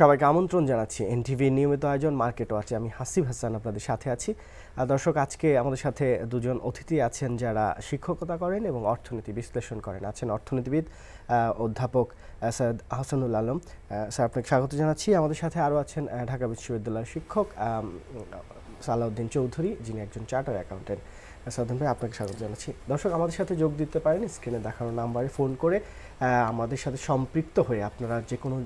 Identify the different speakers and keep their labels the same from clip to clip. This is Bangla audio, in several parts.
Speaker 1: সবাইকে আমন্ত্রণ জানাচ্ছি এনটিভির নিয়মিত আয়োজন মার্কেট আছে আমি হাসিব হাসান আপনাদের সাথে আছি দর্শক আজকে আমাদের সাথে দুজন অতিথি আছেন যারা শিক্ষকতা করেন এবং অর্থনীতি বিশ্লেষণ করেন আছেন অর্থনীতিবিদ অধ্যাপক সৈয়দ আহসানুল আলম স্যার আপনাকে স্বাগত জানাচ্ছি আমাদের সাথে আরও আছেন ঢাকা বিশ্ববিদ্যালয়ের শিক্ষক সালাউদ্দিন চৌধুরী যিনি একজন চার্টার অ্যাকাউন্টেন্ট সাধন ভাই আপনাকে স্বাগত জানাচ্ছি দর্শক আমাদের সাথে যোগ দিতে পারেন স্ক্রিনে দেখানো নাম্বারে ফোন করে আমাদের সাথে সম্পৃক্ত হয়ে আপনারা যে কোনো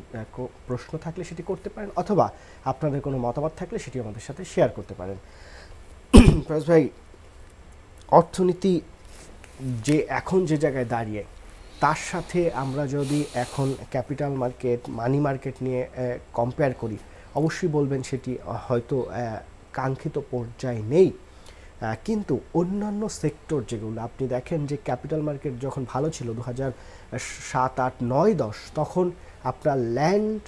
Speaker 1: প্রশ্ন থাকলে সেটি করতে পারেন অথবা আপনাদের কোনো মতামত থাকলে সেটি আমাদের সাথে শেয়ার করতে পারেন ফরাজ ভাই অর্থনীতি যে এখন যে জায়গায় দাঁড়িয়ে তার সাথে আমরা যদি এখন ক্যাপিটাল মার্কেট মানি মার্কেট নিয়ে কম্পেয়ার করি অবশ্যই বলবেন সেটি হয়তো কাঙ্ক্ষিত পর্যায়ে নেই কিন্তু অন্যান্য সেক্টর যেগুলো আপনি দেখেন যে ক্যাপিটাল মার্কেট যখন ভালো ছিল দু হাজার সাত আট নয় দশ তখন আপনার ল্যান্ড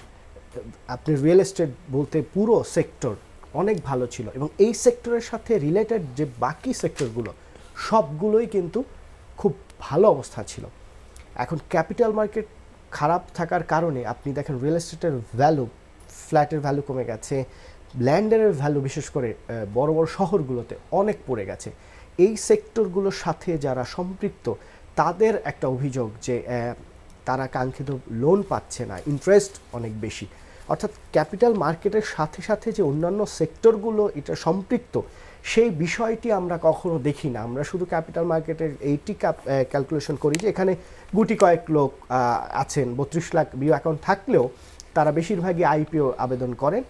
Speaker 1: আপনি রিয়েল এস্টেট বলতে পুরো সেক্টর অনেক ভালো ছিল এবং এই সেক্টরের সাথে রিলেটেড যে বাকি সেক্টরগুলো সবগুলোই কিন্তু খুব ভালো অবস্থা ছিল এখন ক্যাপিটাল মার্কেট খারাপ থাকার কারণে আপনি দেখেন রিয়েল এস্টেটের ভ্যালু ফ্ল্যাটের ভ্যালু কমে গেছে ল্যান্ডের ভ্যালু বিশেষ করে বড় বড় শহরগুলোতে অনেক পড়ে গেছে এই সেক্টরগুলোর সাথে যারা সম্পৃক্ত তাদের একটা অভিযোগ যে তারা কাঙ্ক্ষিত লোন পাচ্ছে না ইন্টারেস্ট অনেক বেশি অর্থাৎ ক্যাপিটাল মার্কেটের সাথে সাথে যে অন্যান্য সেক্টরগুলো এটা সম্পৃক্ত সেই বিষয়টি আমরা কখনো দেখি না আমরা শুধু ক্যাপিটাল মার্কেটের এইটি ক্যালকুলেশন করি যে এখানে গুটি কয়েক লোক আছেন বত্রিশ লাখ বিও অ্যাকাউন্ট থাকলেও তারা বেশিরভাগই আইপিও আবেদন করেন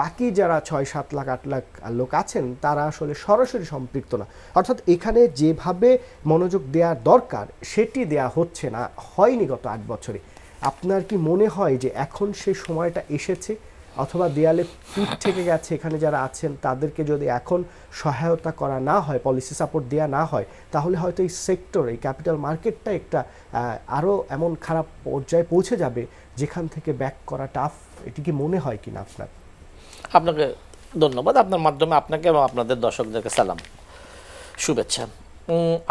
Speaker 1: বাকি যারা ছয় সাত লাখ আট লাখ লোক আছেন তারা আসলে সরাসরি সম্পৃক্ত না অর্থাৎ এখানে যেভাবে মনোযোগ দেওয়া দরকার সেটি দেয়া হচ্ছে না হয়নি গত আট বছরে আপনার কি মনে হয় যে এখন সে সময়টা এসেছে অথবা দেয়ালে পিঠ থেকে গেছে এখানে যারা আছেন তাদেরকে যদি এখন সহায়তা করা না হয় পলিসি সাপোর্ট দেওয়া না হয় তাহলে হয়তো এই সেক্টর এই ক্যাপিটাল মার্কেটটা একটা আরও এমন খারাপ পর্যায়ে পৌঁছে যাবে যেখান থেকে ব্যাক করা টাফ এটি কি মনে হয় কিনা আপনার
Speaker 2: আপনাকে ধন্যবাদ আপনার মাধ্যমে আপনাকে এবং আপনাদের দর্শকদেরকে সালাম শুভেচ্ছা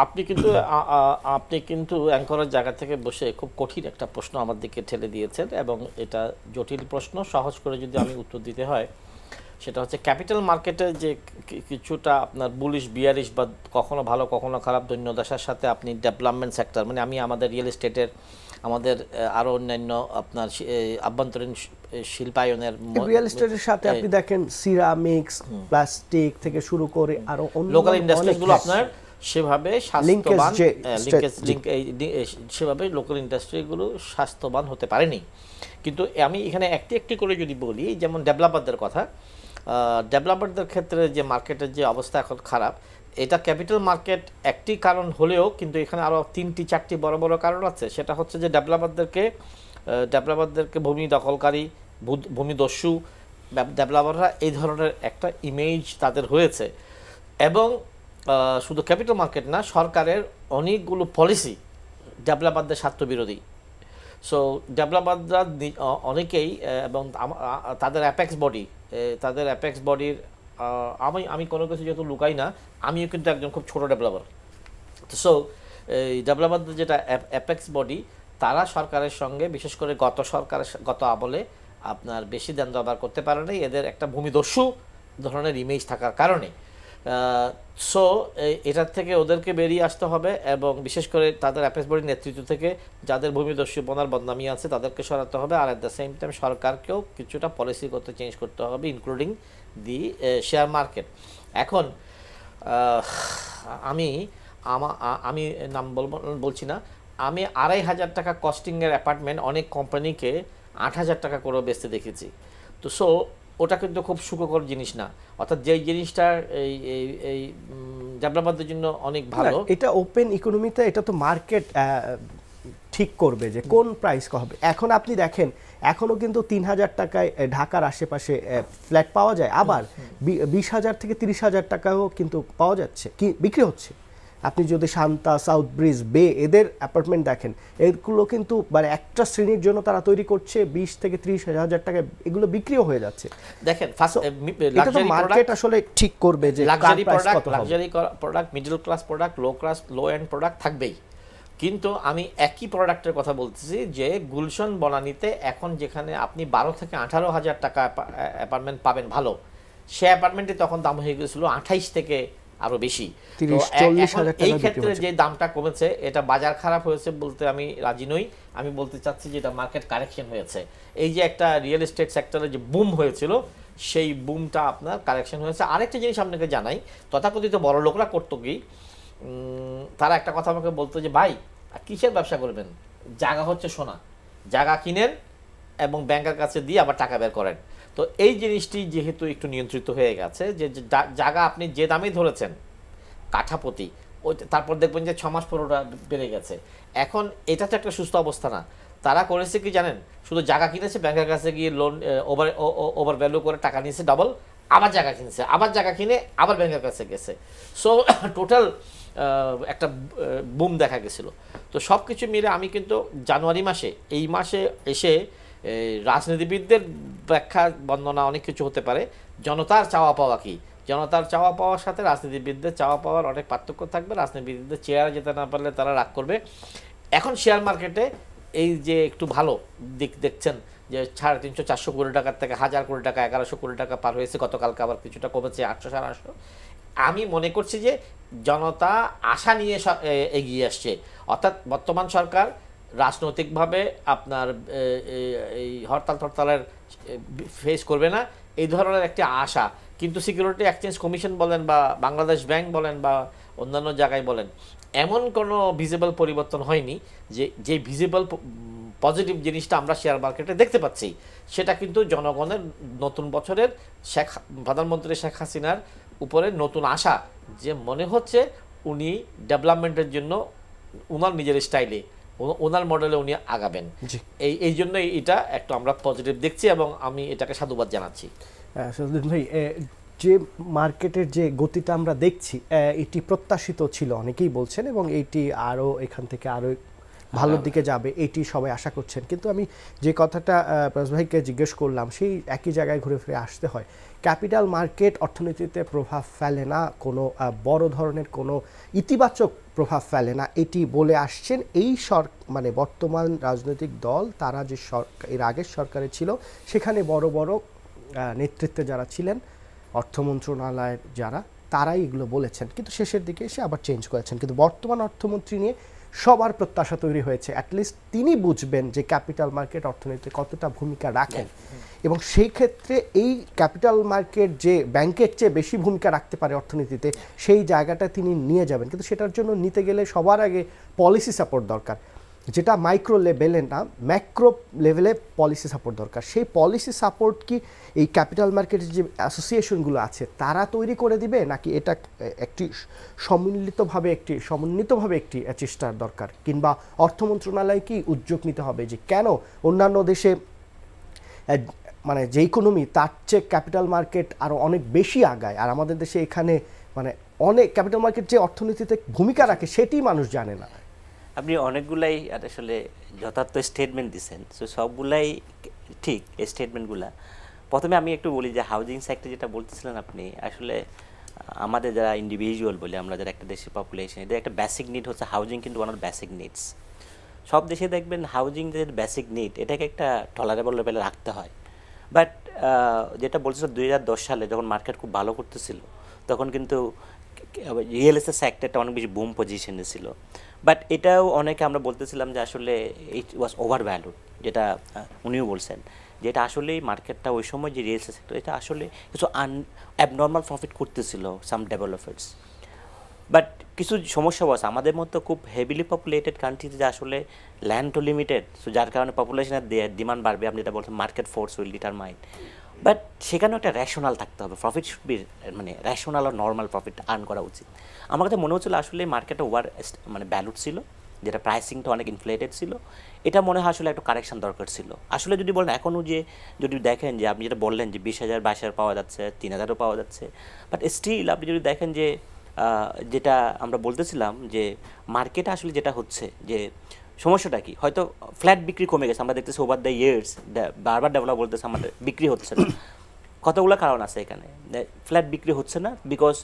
Speaker 2: আপনি কিন্তু আপনি কিন্তু অ্যাঙ্করের জায়গা থেকে বসে খুব কঠিন একটা প্রশ্ন আমার দিকে ঠেলে দিয়েছেন এবং এটা জটিল প্রশ্ন সহজ করে যদি আমি উত্তর দিতে হয় সেটা হচ্ছে ক্যাপিটাল মার্কেটে যে কিছুটা আপনার বুলিশ বিয়ারিশ বা কখনো ভালো কখনো খারাপ দৈন্যদশার সাথে আপনি ডেভেলপমেন্ট সেক্টর মানে আমি আমাদের রিয়েল এস্টেটের আমাদের আরো অন্যান্য আপনার আভ্যন্তরীণ শিল্পায়নের রিয়েল এস্টেটের সাথে আপনি
Speaker 1: দেখেন সিরামিক্স প্লাস্টিক থেকে শুরু করে আরো অন্য লোকাল ইন্ডাস্ট্রিগুলো আপনার
Speaker 2: সেভাবে স্বাস্থ্যবান সেভাবে লোকাল ইন্ডাস্ট্রিগুলো স্বাস্থ্যবান হতে পারেনি কিন্তু আমি এখানে একটি একটি করে যদি বলি যেমন ডেভেলপারদের কথা ডেভেলপারদের ক্ষেত্রে যে মার্কেটের যে অবস্থা এখন খারাপ এটা ক্যাপিটাল মার্কেট একটি কারণ হলেও কিন্তু এখানে আরও তিনটি চারটি বড় বড় কারণ আছে সেটা হচ্ছে যে ডেভেলপারদেরকে ডেভেলপারদেরকে ভূমি দখলকারী ভূমিদস্যু ডেভেলপাররা এই ধরনের একটা ইমেজ তাদের হয়েছে এবং শুধু ক্যাপিটাল মার্কেট না সরকারের অনেকগুলো পলিসি ডেভেলপারদের স্বার্থবিরোধী সো ডেভেলপাররা অনেকেই এবং তাদের অ্যাপেক্স বডি তাদের অ্যাপেক্স বডির আমি আমি কোনো কিছু যেহেতু লুকাই না আমিও কিন্তু একজন খুব ছোট ডেভেলপার তো সো এই ডেভেলপারদের যেটা অ্যাপেক্স বডি তারা সরকারের সঙ্গে বিশেষ করে গত সরকারের গত আমলে আপনার বেশি দেন দরবার করতে পারে নাই এদের একটা ভূমিদস্যু ধরনের ইমেজ থাকার কারণে সো এটার থেকে ওদেরকে বেরিয়ে আসতে হবে এবং বিশেষ করে তাদের অ্যাপেস বডির নেতৃত্ব থেকে যাদের ভূমিদস্যুপনার বদনামি আছে তাদেরকে সরাতে হবে আর অ্যাট দ্য সেম টাইম সরকারকেও কিছুটা পলিসিগত চেঞ্জ করতে হবে ইনক্লুডিং দি শেয়ার মার্কেট এখন আমি আমি নাম বলছি না আমি আড়াই হাজার টাকা কস্টিংয়ের অ্যাপার্টমেন্ট অনেক কোম্পানিকে আট হাজার টাকা করে বেচতে দেখেছি তো সো ওটা কিন্তু খুব সুখকর জিনিস না অর্থাৎ যেই জিনিসটা এই এই জাবলাবাদের জন্য অনেক ভালো
Speaker 1: এটা ওপেন ইকোনমিতে এটা তো মার্কেট ঠিক করবে যে কোন প্রাইস হবে এখন আপনি দেখেন এখনও কিন্তু তিন হাজার টাকায় ঢাকার আশেপাশে ফ্ল্যাট পাওয়া যায় আবার বিশ হাজার থেকে তিরিশ হাজার টাকাও কিন্তু পাওয়া যাচ্ছে কি বিক্রি হচ্ছে আপনি যদি শান্তা সাউথ ব্রিজ বে এদের অ্যাপার্টমেন্ট দেখেন এগুলো কিন্তু মানে একটা শ্রেণীর জন্য তারা তৈরি করছে বিশ থেকে ত্রিশ হাজার টাকা এগুলো বিক্রিও হয়ে যাচ্ছে
Speaker 2: দেখেন এটা মার্কেট
Speaker 1: আসলে ঠিক করবে যে luxury product luxury
Speaker 2: product middle class product low class low end product থাকবেই কিন্তু আমি একই প্রোডাক্টের কথা বলতেছি যে গুলশন বনানিতে এখন যেখানে আপনি বারো থেকে আঠারো হাজার টাকা অ্যাপার্টমেন্ট পাবেন ভালো সে অ্যাপার্টমেন্টে তখন দাম হয়ে গিয়েছিল আঠাইশ থেকে আরো বেশি এই ক্ষেত্রে যে দামটা কমেছে এটা বাজার খারাপ হয়েছে বলতে আমি রাজি নই আমি বলতে চাচ্ছি যে এটা মার্কেট কারেকশন হয়েছে এই যে একটা রিয়েল এস্টেট সেক্টরে যে বুম হয়েছিল সেই বুমটা আপনার কারেকশন হয়েছে আরেকটা জিনিস আপনাকে জানাই তথাকথিত বড় লোকরা করতো কি তারা একটা কথা আমাকে বলতো যে ভাই কিসের ব্যবসা করবেন জায়গা হচ্ছে সোনা জায়গা কিনেন এবং ব্যাংকের কাছে দিয়ে আবার টাকা বের করেন তো এই জিনিসটি যেহেতু একটু নিয়ন্ত্রিত হয়ে গেছে যে জায়গা আপনি যে দামেই ধরেছেন কাঠাপতি ওই তারপর দেখবেন যে ছমাস মাস পর ওটা বেড়ে গেছে এখন এটা তো একটা সুস্থ অবস্থা না তারা করেছে কি জানেন শুধু জায়গা কিনেছে ব্যাংকের কাছে গিয়ে লোন ওভার ওভার ভ্যালু করে টাকা নিয়েছে ডাবল আবার জায়গা কিনছে আবার জায়গা কিনে আবার ব্যাংকের কাছে গেছে সো টোটাল একটা বুম দেখা গেছিলো তো সব কিছু মিলে আমি কিন্তু জানুয়ারি মাসে এই মাসে এসে রাজনীতিবিদদের ব্যাখ্যা বন্দনা অনেক কিছু হতে পারে জনতার চাওয়া পাওয়া কি জনতার চাওয়া পাওয়ার সাথে রাজনীতিবিদদের চাওয়া পাওয়ার অনেক পার্থক্য থাকবে রাজনীতিবিদদের চেয়ারে যেতে না পারলে তারা রাগ করবে এখন শেয়ার মার্কেটে এই যে একটু ভালো দিক দেখছেন যে সাড়ে তিনশো চারশো কোটি টাকার থেকে হাজার কোটি টাকা এগারোশো কোটি টাকা পার হয়েছে গতকালকে আবার কিছুটা কমেছে আটশো সাড়ে আটশো আমি মনে করছি যে জনতা আশা নিয়ে এগিয়ে আসছে অর্থাৎ বর্তমান সরকার রাজনৈতিকভাবে আপনার এই হরতাল টরতালের ফেস করবে না এই ধরনের একটি আশা কিন্তু সিকিউরিটি এক্সচেঞ্জ কমিশন বলেন বা বাংলাদেশ ব্যাংক বলেন বা অন্যান্য জায়গায় বলেন এমন কোনো ভিজিবল পরিবর্তন হয়নি যে যে ভিজিবল পজিটিভ জিনিসটা আমরা শেয়ার মার্কেটে দেখতে পাচ্ছি সেটা কিন্তু জনগণের নতুন বছরের শেখ প্রধানমন্ত্রী শেখ হাসিনার উপরে নতুন আশা যে মনে হচ্ছে উনি ডেভেলপমেন্টের জন্য উনার নিজের স্টাইলে ওনার মডেলে উনি আগাবেন এই এই জন্যই এটা একটু আমরা পজিটিভ দেখছি এবং আমি এটাকে সাধুবাদ জানাচ্ছি
Speaker 1: ভাই যে মার্কেটের যে গতিটা আমরা দেখছি এটি প্রত্যাশিত ছিল অনেকেই বলছেন এবং এটি আরও এখান থেকে আরও ভালোর হ্যাঁ। দিকে যাবে এটি সবাই আশা করছেন কিন্তু আমি যে কথাটা প্রাস ভাইকে জিজ্ঞেস করলাম সেই একই জায়গায় ঘুরে ফিরে আসতে হয় ক্যাপিটাল মার্কেট অর্থনীতিতে প্রভাব ফেলে না কোনো বড় ধরনের কোনো ইতিবাচক প্রভাব ফেলে না এটি বলে আসছেন এই সর মানে বর্তমান রাজনৈতিক দল তারা যে সরকার এর আগের সরকারে ছিল সেখানে বড় বড় নেতৃত্বে যারা ছিলেন অর্থ মন্ত্রণালয়ের যারা তারাই এগুলো বলেছেন কিন্তু শেষের দিকে এসে আবার চেঞ্জ করেছেন কিন্তু বর্তমান অর্থমন্ত্রী নিয়ে সবার প্রত্যাশা তৈরি হয়েছে অ্যাটলিস্ট তিনি বুঝবেন যে ক্যাপিটাল মার্কেট অর্থনীতিতে কতটা ভূমিকা রাখেন হ্যাঁ, হ্যাঁ। এবং সেই ক্ষেত্রে এই ক্যাপিটাল মার্কেট যে ব্যাংকের চেয়ে বেশি ভূমিকা রাখতে পারে অর্থনীতিতে সেই জায়গাটা তিনি নিয়ে যাবেন কিন্তু সেটার জন্য নিতে গেলে সবার আগে পলিসি সাপোর্ট দরকার যেটা মাইক্রো লেভেলে না ম্যাক্রো লেভেলে পলিসি সাপোর্ট দরকার সেই পলিসি সাপোর্ট কি এই ক্যাপিটাল মার্কেটের যে অ্যাসোসিয়েশনগুলো আছে তারা তৈরি করে দিবে নাকি এটা একটি সমন্বিতভাবে একটি সমন্বিতভাবে একটি চেষ্টার দরকার কিংবা অর্থ মন্ত্রণালয় কি উদ্যোগ নিতে হবে যে কেন অন্যান্য দেশে মানে যে ইকোনমি তার চেয়ে ক্যাপিটাল মার্কেট আরও অনেক বেশি আগায় আর আমাদের দেশে এখানে মানে অনেক ক্যাপিটাল মার্কেট যে অর্থনীতিতে ভূমিকা রাখে সেটি মানুষ জানে না
Speaker 3: আপনি অনেকগুলাই আসলে যথার্থ স্টেটমেন্ট দিচ্ছেন সো সবগুলাই ঠিক এই স্টেটমেন্টগুলা প্রথমে আমি একটু বলি যে হাউজিং সেক্টর যেটা বলতেছিলেন আপনি আসলে আমাদের যারা ইন্ডিভিজুয়াল বলি আমরা যারা একটা দেশের পপুলেশন এদের একটা বেসিক নিড হচ্ছে হাউজিং কিন্তু ওয়ান অফ বেসিক নিডস সব দেশে দেখবেন হাউজিং যে বেসিক নিড এটাকে একটা টলারেবল লেভেলে রাখতে হয় বাট যেটা বলছিল দুই সালে যখন মার্কেট খুব ভালো করতেছিল তখন কিন্তু রিয়েল এস্টেট সেক্টরটা অনেক বেশি বুম পজিশনে ছিল বাট এটাও অনেকে আমরা বলতেছিলাম যে আসলে ইট ওয়াজ ওভার ভ্যালুড যেটা উনিও বলছেন যেটা আসলে মার্কেটটা ওই সময় যে রিয়েল এস্টেট সেক্টর এটা আসলে কিছু আন অ্যাবনর্মাল প্রফিট করতেছিল সাম ডেভেলপার্স বাট কিছু সমস্যা আছে আমাদের মতো খুব হেভিলি পপুলেটেড কান্ট্রিতে আসলে ল্যান্ড টু লিমিটেড সো যার কারণে পপুলেশনের ডিমান্ড বাড়বে আপনি যেটা বলছেন market force will determine but সেখানেও একটা রেশনাল থাকতে হবে প্রফিট শুড বি মানে রেশনাল আর নর্মাল প্রফিট আর্ন করা উচিত আমার কাছে মনে হচ্ছিল আসলে মার্কেটে ওভার মানে ব্যালুড ছিল যেটা প্রাইসিংটা অনেক ইনফ্লেটেড ছিল এটা মনে হয় আসলে একটু কারেকশন দরকার ছিল আসলে যদি বলেন এখনও যে যদি দেখেন যে আপনি যেটা বললেন যে বিশ হাজার বাইশ হাজার পাওয়া যাচ্ছে তিন হাজারও পাওয়া যাচ্ছে বাট স্টিল আপনি যদি দেখেন যে যেটা আমরা বলতেছিলাম যে মার্কেটে আসলে যেটা হচ্ছে যে সমস্যাটা কি হয়তো ফ্ল্যাট বিক্রি কমে গেছে আমরা দেখতেছি ওভার দ্য ইয়ার্স বারবার ডেভেলপ বলতেছে আমাদের বিক্রি হচ্ছে না কতগুলো কারণ আছে এখানে ফ্ল্যাট বিক্রি হচ্ছে না বিকজ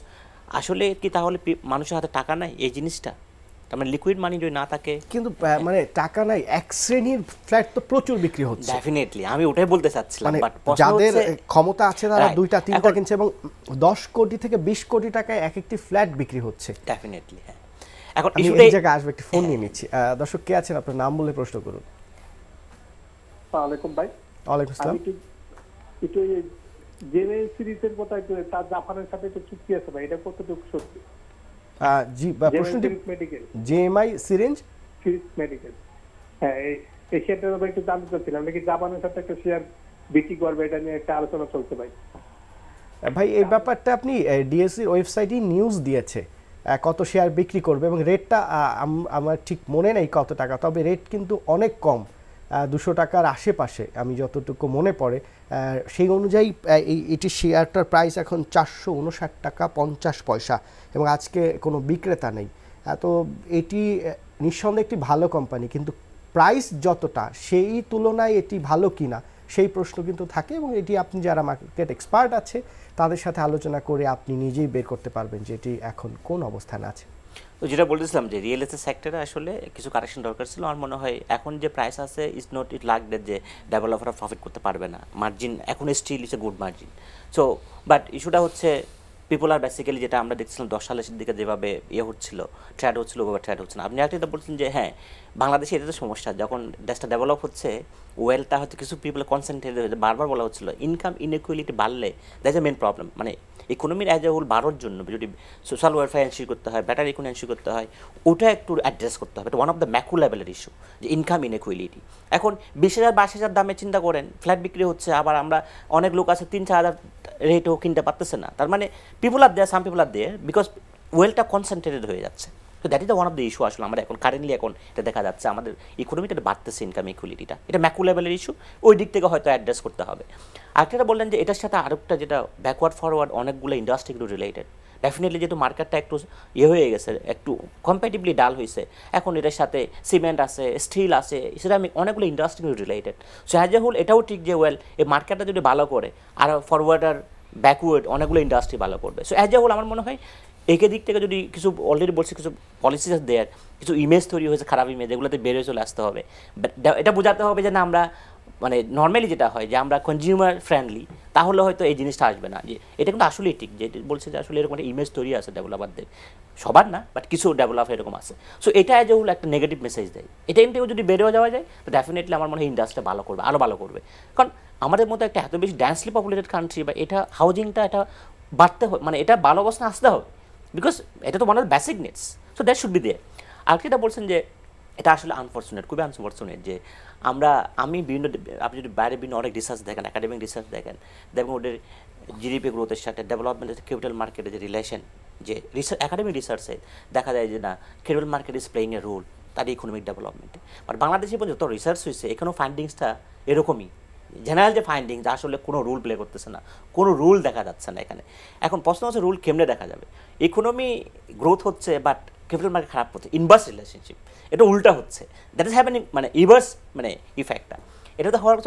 Speaker 3: আসলে কি তাহলে মানুষের হাতে টাকা নাই এই জিনিসটা মানে লিকুইড মানি যদি না থাকে
Speaker 1: কিন্তু হ্যাঁ। মানে টাকা নাই এক শ্রেণীর ফ্ল্যাট তো প্রচুর
Speaker 3: বিক্রি হচ্ছে ডেফিনেটলি আমি ওটাই বলতে চাচ্ছিলাম বাট মানে যাদের
Speaker 1: ক্ষমতা আছে তারা দুইটা তিনটা কিনছে এবং 10 কোটি থেকে 20 কোটি টাকায় এক একটি ফ্ল্যাট বিক্রি হচ্ছে ডেফিনেটলি হ্যাঁ। এখন ইস্যুতে এই জায়গায় আসবে একটি ফোন নিয়ে নিচ্ছি দর্শক কে আছেন আপনার নাম বলে প্রশ্ন করুন আসসালামু আলাইকুম ভাই ওয়ালাইকুম আসসালাম একটু জেনে সিরিজের কথা একটু তার জাপানের সাথে একটা চুক্তি আছে ভাই এটা কতটুকু সত্যি জি প্রশ্নটি জিএমআই সিরিঞ্জ সিরিঞ্জ মেডিকেল হ্যাঁ এই ক্ষেত্রে আমরা একটু দাবি করছিলাম নাকি জাপানের সাথে একটা শেয়ার বিক্রি করবে এটা নিয়ে একটা আলোচনা চলছে ভাই ভাই এই ব্যাপারটা আপনি ডিএসসির e ওয়েবসাইটই নিউজ দিয়েছে কত শেয়ার বিক্রি করবে এবং রেটটা আমার ঠিক মনে নেই কত টাকা তবে রেট কিন্তু অনেক কম দুশো টাকার আশেপাশে আমি যতটুকু মনে পড়ে সেই অনুযায়ী এই এটি শেয়ারটার প্রাইস এখন চারশো উনষাট টাকা পঞ্চাশ পয়সা এবং আজকে কোনো বিক্রেতা নেই তো এটি নিঃসন্দেহে একটি ভালো কোম্পানি কিন্তু প্রাইস যতটা সেই তুলনায় এটি ভালো কিনা সেই প্রশ্ন কিন্তু থাকে এবং এটি আপনি যারা মার্কেট এক্সপার্ট আছে তাদের সাথে আলোচনা করে আপনি নিজেই বের করতে পারবেন যে এটি এখন কোন অবস্থানে আছে
Speaker 3: তো যেটা বলতেছিলাম যে রিয়েল এস্টেট সেক্টরে আসলে কিছু কারেকশন দরকার ছিল আমার মনে হয় এখন যে প্রাইস আছে is not it like that যে ডেভেলপাররা প্রফিট করতে পারবে না মার্জিন এখন still is a good margin so but ইস্যুটা হচ্ছে পিপল আর বেসিক্যালি যেটা আমরা দেখছিলাম দশ সালের দিকে যেভাবে ইয়ে হচ্ছিল ট্রেড হচ্ছিল ওভাবে ট্রেড হচ্ছে না আপনি একটা বলছেন যে হ্যাঁ বাংলাদেশে এটা তো সমস্যা যখন দেশটা ডেভেলপ হচ্ছে ওয়েলটা হয়তো কিছু পিপল কনসেন্ট্রেট হয়েছে বারবার বলা হচ্ছিল ইনকাম ইনকুয়ালিটি বাড়লে দ্যাট এ মেন প্রবলেম মানে ইকোনমির অ্যাজ এ হোল বাড়ার জন্য যদি সোশ্যাল ওয়েলফেয়ার এনশি করতে হয় ব্যাটার ইকোনমি এনশি করতে হয় ওটা একটু অ্যাড্রেস করতে হবে এটা ওয়ান অফ দ্য ম্যাকো লেভেলের ইস্যু যে ইনকাম ইনকুয়ালিটি এখন বিশ হাজার বাইশ হাজার দামে চিন্তা করেন ফ্ল্যাট বিক্রি হচ্ছে আবার আমরা অনেক লোক আছে তিন চার হাজার রেটও কিনতে পারতেছে না তার মানে পিপুল আর দেয় সাম পিপুল আর দেয়ার বিকজ ওয়েলটা কনসেন্ট্রেটেড হয়ে যাচ্ছে তো that is one of the issue আসলে আমরা এখন কারেন্টলি এখন এটা দেখা যাচ্ছে আমাদের ইকোনমিটা বাড়তেছে ইনকাম ইকুইলিটিটা এটা ম্যাকো লেভেলের ইস্যু ওই দিক থেকে হয়তো অ্যাড্রেস করতে হবে আরেকটা বললেন যে এটার সাথে আরেকটা যেটা ব্যাকওয়ার্ড ফরওয়ার্ড অনেকগুলো ইন্ডাস্ট্রি কিন্তু রিলেটেড ডেফিনেটলি যেহেতু মার্কেটটা একটু ইয়ে হয়ে গেছে একটু কম্পারেটিভলি ডাল হয়েছে এখন এটার সাথে সিমেন্ট আছে স্টিল আছে সেটা আমি অনেকগুলো industry related so as a whole এটাও ঠিক যে ওয়েল এই মার্কেটটা যদি ভালো করে আর ফরওয়ার্ডার ব্যাকওয়ার্ড অনেকগুলো ইন্ডাস্ট্রি ভালো করবে সো অ্যাজ এ হোল আমার মনে হয় একে দিক থেকে যদি কিছু অলরেডি বলছে কিছু পলিসিস দেয়ার কিছু ইমেজ তৈরি হয়েছে খারাপ ইমেজ এগুলোতে হয়ে চলে আসতে হবে এটা বোঝাতে হবে যে না আমরা মানে নর্মালি যেটা হয় যে আমরা কনজিউমার ফ্রেন্ডলি তাহলে হয়তো এই জিনিসটা আসবে না যে এটা কিন্তু আসলেই ঠিক যে বলছে যে আসলে এরকম একটা ইমেজ তৈরি আছে ডেভেলপারদের সবার না বাট কিছু ডেভেলপ এরকম আছে সো এটা যে হলো একটা নেগেটিভ মেসেজ দেয় এটা কিন্তু যদি বেড়েও যাওয়া যায় তো ডেফিনেটলি আমার মনে হয় ইন্ডাস্ট্রি ভালো করবে আরও ভালো করবে কারণ আমাদের মতো একটা এত বেশি ডেন্সলি পপুলেটেড কান্ট্রি বা এটা হাউজিংটা এটা বাড়তে হবে মানে এটা ভালো অবস্থা আসতে হবে বিকজ এটা তো one of basic needs so that should be there আর এটা বলছেন যে এটা আসলে আনফর্চুনেট খুবই আনফর্চুনেট যে আমরা আমি বিভিন্ন আপনি যদি বাইরে বিভিন্ন অনেক রিসার্চ দেখেন একাডেমিক রিসার্চ দেখেন দেখবেন ওদের জিডিপি গ্রোথের সাথে ডেভেলপমেন্টের ক্যাপিটাল মার্কেটের যে রিলেশন যে রিসার্চ একাডেমিক রিসার্চে দেখা যায় যে না capital market is playing a role তার ইকোনমিক ডেভেলপমেন্টে বাট বাংলাদেশে যত রিসার্চ হয়েছে এখানেও ফান্ডিংসটা এরকমই জেনারেল যে ফাইন্ডিংস আসলে কোনো রুল প্লে করতেছে না কোনো রুল দেখা যাচ্ছে না এখানে এখন প্রশ্ন হচ্ছে রুল কেমনে দেখা যাবে ইকোনমি গ্রোথ হচ্ছে বাট ক্যাপিটাল মার্কেট খারাপ হচ্ছে ইনভার্স রিলেশনশিপ এটা উল্টা হচ্ছে দ্যাট ইজ হ্যাভেনিং মানে ইভার্স মানে ইফেক্টটা এটা তো হওয়ার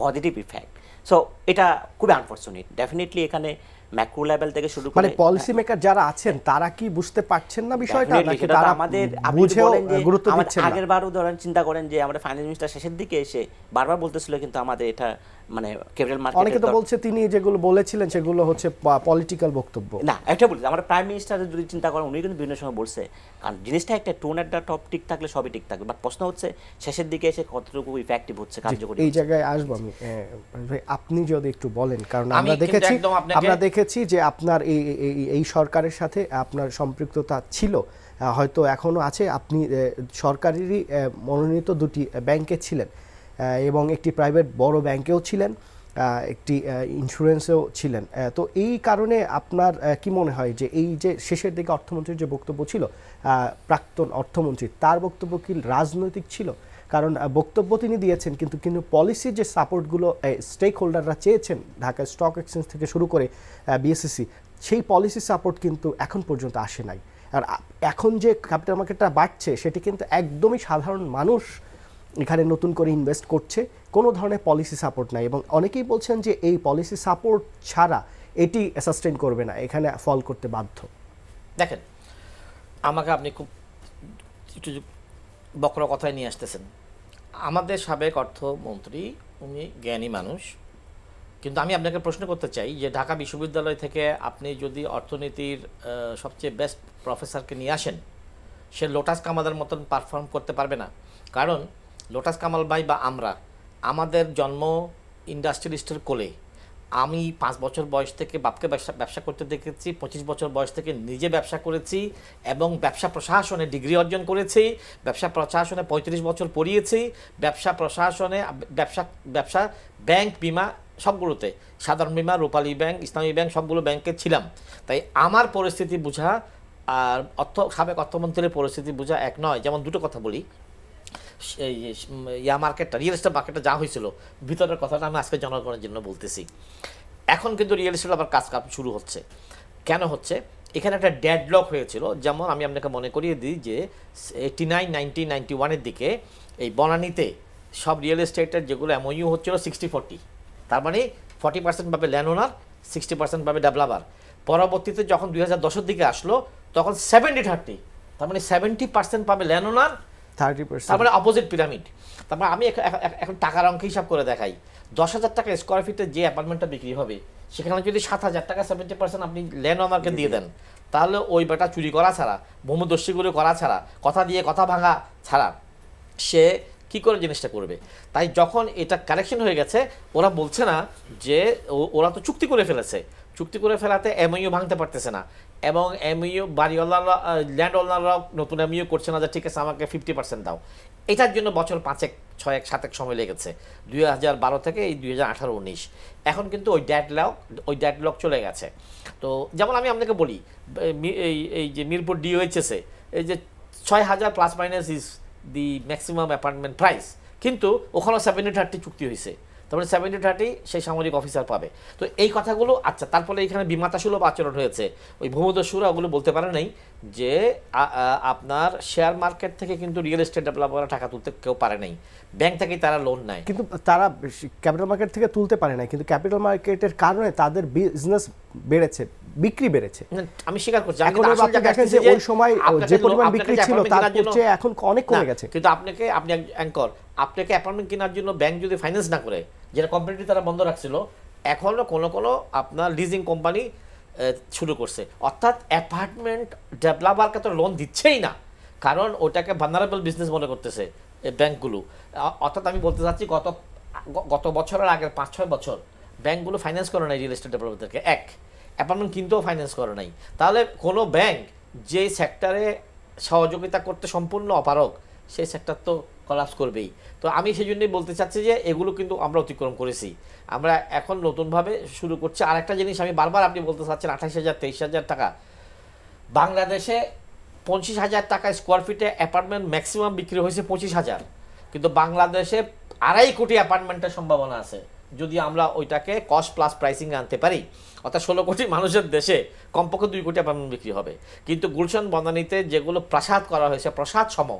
Speaker 3: পজিটিভ ইফেক্ট সো এটা খুবই আনফর্চুনেট ডেফিনেটলি এখানে ম্যাক্রো লেভেল থেকে শুরু মানে করে মানে পলিসি
Speaker 1: মেকার যারা আছেন তারা কি বুঝতে পারছেন না বিষয়টা নাকি তারা আমাদের বুঝেও গুরুত্ব দিচ্ছেন না আগের
Speaker 3: বারও ধরেন চিন্তা করেন যে আমরা ফাইন্যান্স মিনিস্টার শেষের দিকে এসে বারবার বলতেছিল কিন্তু আমাদের এটা মানে ক্যাপিটাল মার্কেট অনেকে তো বলছে
Speaker 1: তিনি যেগুলো বলেছিলেন সেগুলো হচ্ছে পলিটিক্যাল বক্তব্য না
Speaker 3: এটা বলছি আমরা প্রাইম মিনিস্টার যদি চিন্তা করেন উনি কিন্তু বিভিন্ন সময় বলছে কারণ জিনিসটা একটা টোন টপ ঠিক থাকলে সবই ঠিক থাকবে বাট প্রশ্ন হচ্ছে শেষের দিকে এসে কতটুকু ইফেক্টিভ হচ্ছে কার্যকরী এই
Speaker 1: জায়গায় আসবো আমি ভাই আপনি যদি একটু বলেন কারণ আমরা দেখেছি আমরা দেখেছি যে আপনার এই এই সরকারের সাথে আপনার সম্পৃক্ততা ছিল হয়তো এখনো আছে আপনি সরকারেরই মনোনীত দুটি ব্যাংকে ছিলেন এবং একটি প্রাইভেট বড় ব্যাংকেও ছিলেন একটি ইন্স্যুরেন্সেও ছিলেন তো এই কারণে আপনার কি মনে হয় যে এই যে শেষের দিকে অর্থমন্ত্রীর যে বক্তব্য ছিল প্রাক্তন অর্থমন্ত্রী তার বক্তব্য কি রাজনৈতিক ছিল কারণ বক্তব্য তিনি দিয়েছেন কিন্তু কিন্তু পলিসির যে সাপোর্টগুলো স্টেক হোল্ডাররা চেয়েছেন ঢাকা স্টক এক্সচেঞ্জ থেকে শুরু করে বিএসসিসি e সেই পলিসি সাপোর্ট কিন্তু এখন পর্যন্ত আসে নাই আর এখন যে ক্যাপিটাল মার্কেটটা বাড়ছে সেটি কিন্তু একদমই সাধারণ মানুষ এখানে নতুন করে ইনভেস্ট করছে কোনো ধরনের পলিসি সাপোর্ট নাই এবং অনেকেই বলছেন যে এই পলিসি সাপোর্ট ছাড়া এটি সাস্টেন করবে না এখানে ফল করতে বাধ্য
Speaker 2: দেখেন আমাকে আপনি খুব একটু বক্র কথায় নিয়ে আসতেছেন আমাদের সাবেক অর্থমন্ত্রী উনি জ্ঞানী মানুষ কিন্তু আমি আপনাকে প্রশ্ন করতে চাই যে ঢাকা বিশ্ববিদ্যালয় থেকে আপনি যদি অর্থনীতির সবচেয়ে বেস্ট প্রফেসরকে নিয়ে আসেন সে লোটাস কামাদার মতন পারফর্ম করতে পারবে না কারণ লোটাস কামাল ভাই বা আমরা আমাদের জন্ম ইন্ডাস্ট্রিয়ালিস্টের কোলে আমি পাঁচ বছর বয়স থেকে বাপকে ব্যবসা ব্যবসা করতে দেখেছি পঁচিশ বছর বয়স থেকে নিজে ব্যবসা করেছি এবং ব্যবসা প্রশাসনে ডিগ্রি অর্জন করেছি ব্যবসা প্রশাসনে পঁয়ত্রিশ বছর পড়িয়েছি ব্যবসা প্রশাসনে ব্যবসা ব্যবসা ব্যাংক বিমা সবগুলোতে সাধারণ বিমা রূপালী ব্যাংক ইসলামী ব্যাংক সবগুলো ব্যাংকে ছিলাম তাই আমার পরিস্থিতি বোঝা আর অর্থ সাবেক অর্থমন্ত্রীর পরিস্থিতি বোঝা এক নয় যেমন দুটো কথা বলি ইয়া মার্কেটটা রিয়েল এস্টেট মার্কেটটা যা হয়েছিল ভিতরের কথাটা আমি আজকে জনগণের জন্য বলতেছি এখন কিন্তু রিয়েল এস্টেট আবার কাজ কাজ শুরু হচ্ছে কেন হচ্ছে এখানে একটা ড্যাডলক হয়েছিল যেমন আমি আপনাকে মনে করিয়ে দিই যে এইটি নাইন নাইনটিন নাইনটি ওয়ানের দিকে এই বনানীতে সব রিয়েল এস্টেটের যেগুলো এমওইউ হচ্ছিল সিক্সটি ফোরটি তার মানে ফর্টি পার্সেন্ট পাবে ল্যান্ড ওনার সিক্সটি পার্সেন্ট পাবে ডেভেলপার পরবর্তীতে যখন দুই হাজার দশের দিকে আসলো তখন সেভেন্টি থার্টি তার মানে সেভেন্টি পার্সেন্ট পাবে ল্যান্ড ওনার
Speaker 1: থার্টি পার্সেন্ট তারপরে
Speaker 2: অপোজিট পিরামিড তারপর আমি এখন টাকার অঙ্ক হিসাব করে দেখাই দশ হাজার টাকা স্কোয়ার ফিটে যে অ্যাপার্টমেন্টটা বিক্রি হবে সেখানে যদি সাত হাজার টাকা সেভেন্টি পার্সেন্ট আপনি ল্যান্ড ওনারকে দিয়ে দেন তাহলে ওই ব্যাটা চুরি করা ছাড়া ভূমিদস্যুগুলো করা ছাড়া কথা দিয়ে কথা ভাঙা ছাড়া সে কি করে জিনিসটা করবে তাই যখন এটা কালেকশন হয়ে গেছে ওরা বলছে না যে ওরা তো চুক্তি করে ফেলেছে চুক্তি করে ফেলাতে এমইউ ভাঙতে পারতেছে না এবং এমইউ বাড়িওয়ালারা ল্যান্ড ওনাররাও নতুন এমইউ করছে না যে ঠিক আছে আমাকে ফিফটি পার্সেন্ট দাও এটার জন্য বছর পাঁচেক ছয় এক সাতেক সময় লেগেছে দুই হাজার বারো থেকে এই দুই হাজার আঠারো উনিশ এখন কিন্তু ওই লক ওই লক চলে গেছে তো যেমন আমি আপনাকে বলি এই এই যে মিরপুর ডিওএইচএসে এই যে ছয় হাজার plus minus is the maximum apartment price কিন্তু ওখানেও সেভেন থার্টি চুক্তি হয়েছে তারপরে সেভেন টু থার্টি সেই সামরিক অফিসার পাবে তো এই কথাগুলো আচ্ছা তারপরে এখানে বিমাতাসুলভ আচরণ হয়েছে ওই ভূমদস্যুরা ওগুলো বলতে পারে নাই যে আপনার শেয়ার মার্কেট থেকে কিন্তু রিয়েল এস্টেট ডেভেলপাররা টাকা তুলতে কেউ পারে নাই ব্যাংক থেকে তারা লোন নেয়
Speaker 1: কিন্তু তারা ক্যাপিটাল মার্কেট থেকে তুলতে পারে নাই কিন্তু ক্যাপিটাল মার্কেটের কারণে তাদের বিজনেস বেড়েছে বিক্রি বেড়েছে আমি স্বীকার করছি এখন আপনি দেখেন যে ওই সময় যে পরিমাণ বিক্রি ছিল তার চেয়ে এখন অনেক কমে গেছে কিন্তু
Speaker 2: আপনাকে আপনি অ্যাঙ্কর আপনাকে অ্যাপার্টমেন্ট কেনার জন্য ব্যাংক যদি ফাইন্যান্স না করে যেটা কোম্পানিটি তারা বন্ধ রাখছিল এখনও কোনো কোনো আপনার লিজিং কোম্পানি শুরু করছে অর্থাৎ অ্যাপার্টমেন্ট ডেভেলপারকে তো লোন দিচ্ছেই না কারণ ওটাকে ভানারেবল বিজনেস মনে করতেছে ব্যাংকগুলো অর্থাৎ আমি বলতে চাচ্ছি গত গত বছরের আগের পাঁচ ছয় বছর ব্যাংকগুলো ফাইন্যান্স করে নাই রিয়েল এস্টেট ডেভেলপারদেরকে এক অ্যাপার্টমেন্ট কিনতেও ফাইন্যান্স করে নাই তাহলে কোনো ব্যাংক যে সেক্টরে সহযোগিতা করতে সম্পূর্ণ অপারক সেই সেক্টর তো কলাপস করবেই তো আমি সেই জন্যই বলতে চাচ্ছি যে এগুলো কিন্তু আমরা অতিক্রম করেছি আমরা এখন নতুনভাবে শুরু করছি আর একটা জিনিস আমি বারবার আপনি বলতে চাচ্ছেন আঠাশ হাজার তেইশ হাজার টাকা বাংলাদেশে পঁচিশ হাজার টাকা স্কোয়ার ফিটে অ্যাপার্টমেন্ট ম্যাক্সিমাম বিক্রি হয়েছে পঁচিশ হাজার কিন্তু বাংলাদেশে আড়াই কোটি অ্যাপার্টমেন্টের সম্ভাবনা আছে যদি আমরা ওইটাকে কস্ট প্লাস প্রাইসিংয়ে আনতে পারি অর্থাৎ ষোলো কোটি মানুষের দেশে কমপক্ষে দুই কোটি অ্যাপার্টমেন্ট বিক্রি হবে কিন্তু গুলশান বন্দানিতে যেগুলো প্রাসাদ করা হয়েছে প্রাসাদ সম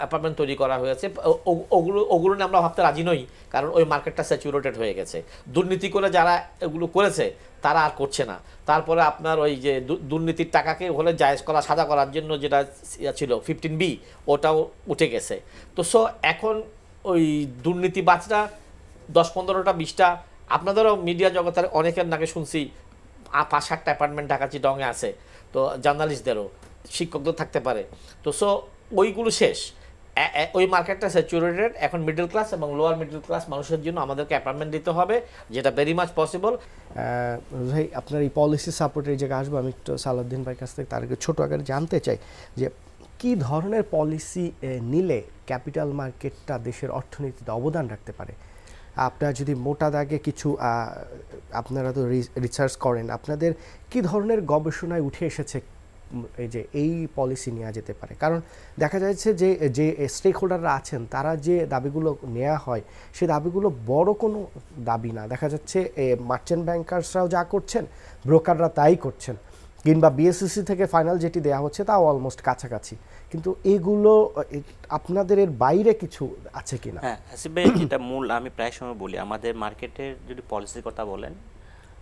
Speaker 2: অ্যাপার্টমেন্ট তৈরি করা হয়েছে ওগুলো ওগুলো নিয়ে আমরা ভাবতে রাজি নই কারণ ওই মার্কেটটা স্যাচুরেটেড হয়ে গেছে দুর্নীতি করে যারা এগুলো করেছে তারা আর করছে না তারপরে আপনার ওই যে দুর্নীতির টাকাকে হলে জায়জ করা সাদা করার জন্য যেটা ছিল ফিফটিন বি ওটাও উঠে গেছে তো সো এখন ওই দুর্নীতিবাজরা দশ পনেরোটা বিশটা আপনাদেরও মিডিয়া জগতের অনেকের নাকি শুনছি পাঁচ সাতটা অ্যাপার্টমেন্ট ঢাকাচি ডঙে আছে তো জার্নালিস্টদেরও শিক্ষকদের থাকতে পারে তো সো ওইগুলো শেষ ওই মার্কেটটা স্যাচুরেটেড এখন মিডল ক্লাস এবং লোয়ার মিডল ক্লাস মানুষের জন্য আমাদেরকে অ্যাপার্টমেন্ট দিতে হবে যেটা ভেরি মাচ পসিবল
Speaker 1: ভাই আপনার এই পলিসি সাপোর্টের জায়গায় আসবো আমি একটু সালাউদ্দিন ভাইয়ের কাছ থেকে তার ছোটো আকারে জানতে চাই যে কি ধরনের পলিসি নিলে ক্যাপিটাল মার্কেটটা দেশের অর্থনীতিতে অবদান রাখতে পারে আপনার যদি মোটা দাগে কিছু আপনারা তো রিসার্চ করেন আপনাদের কি ধরনের গবেষণায় উঠে এসেছে এই যে এই পলিসি নেওয়া যেতে পারে কারণ দেখা যাচ্ছে যে যে স্টেক হোল্ডাররা আছেন তারা যে দাবিগুলো নেওয়া হয় সে দাবিগুলো বড় কোনো দাবি না দেখা যাচ্ছে মার্চেন্ট ব্যাংকার্সরাও যা করছেন ব্রোকাররা তাই করছেন কিংবা বিএসসিসি থেকে ফাইনাল যেটি দেয়া হচ্ছে তাও অলমোস্ট কাছাকাছি কিন্তু এগুলো আপনাদের এর বাইরে কিছু আছে কিনা
Speaker 3: হ্যাঁ আসিফ ভাই যেটা মূল আমি প্রায় সময় বলি আমাদের মার্কেটের যদি পলিসির কথা বলেন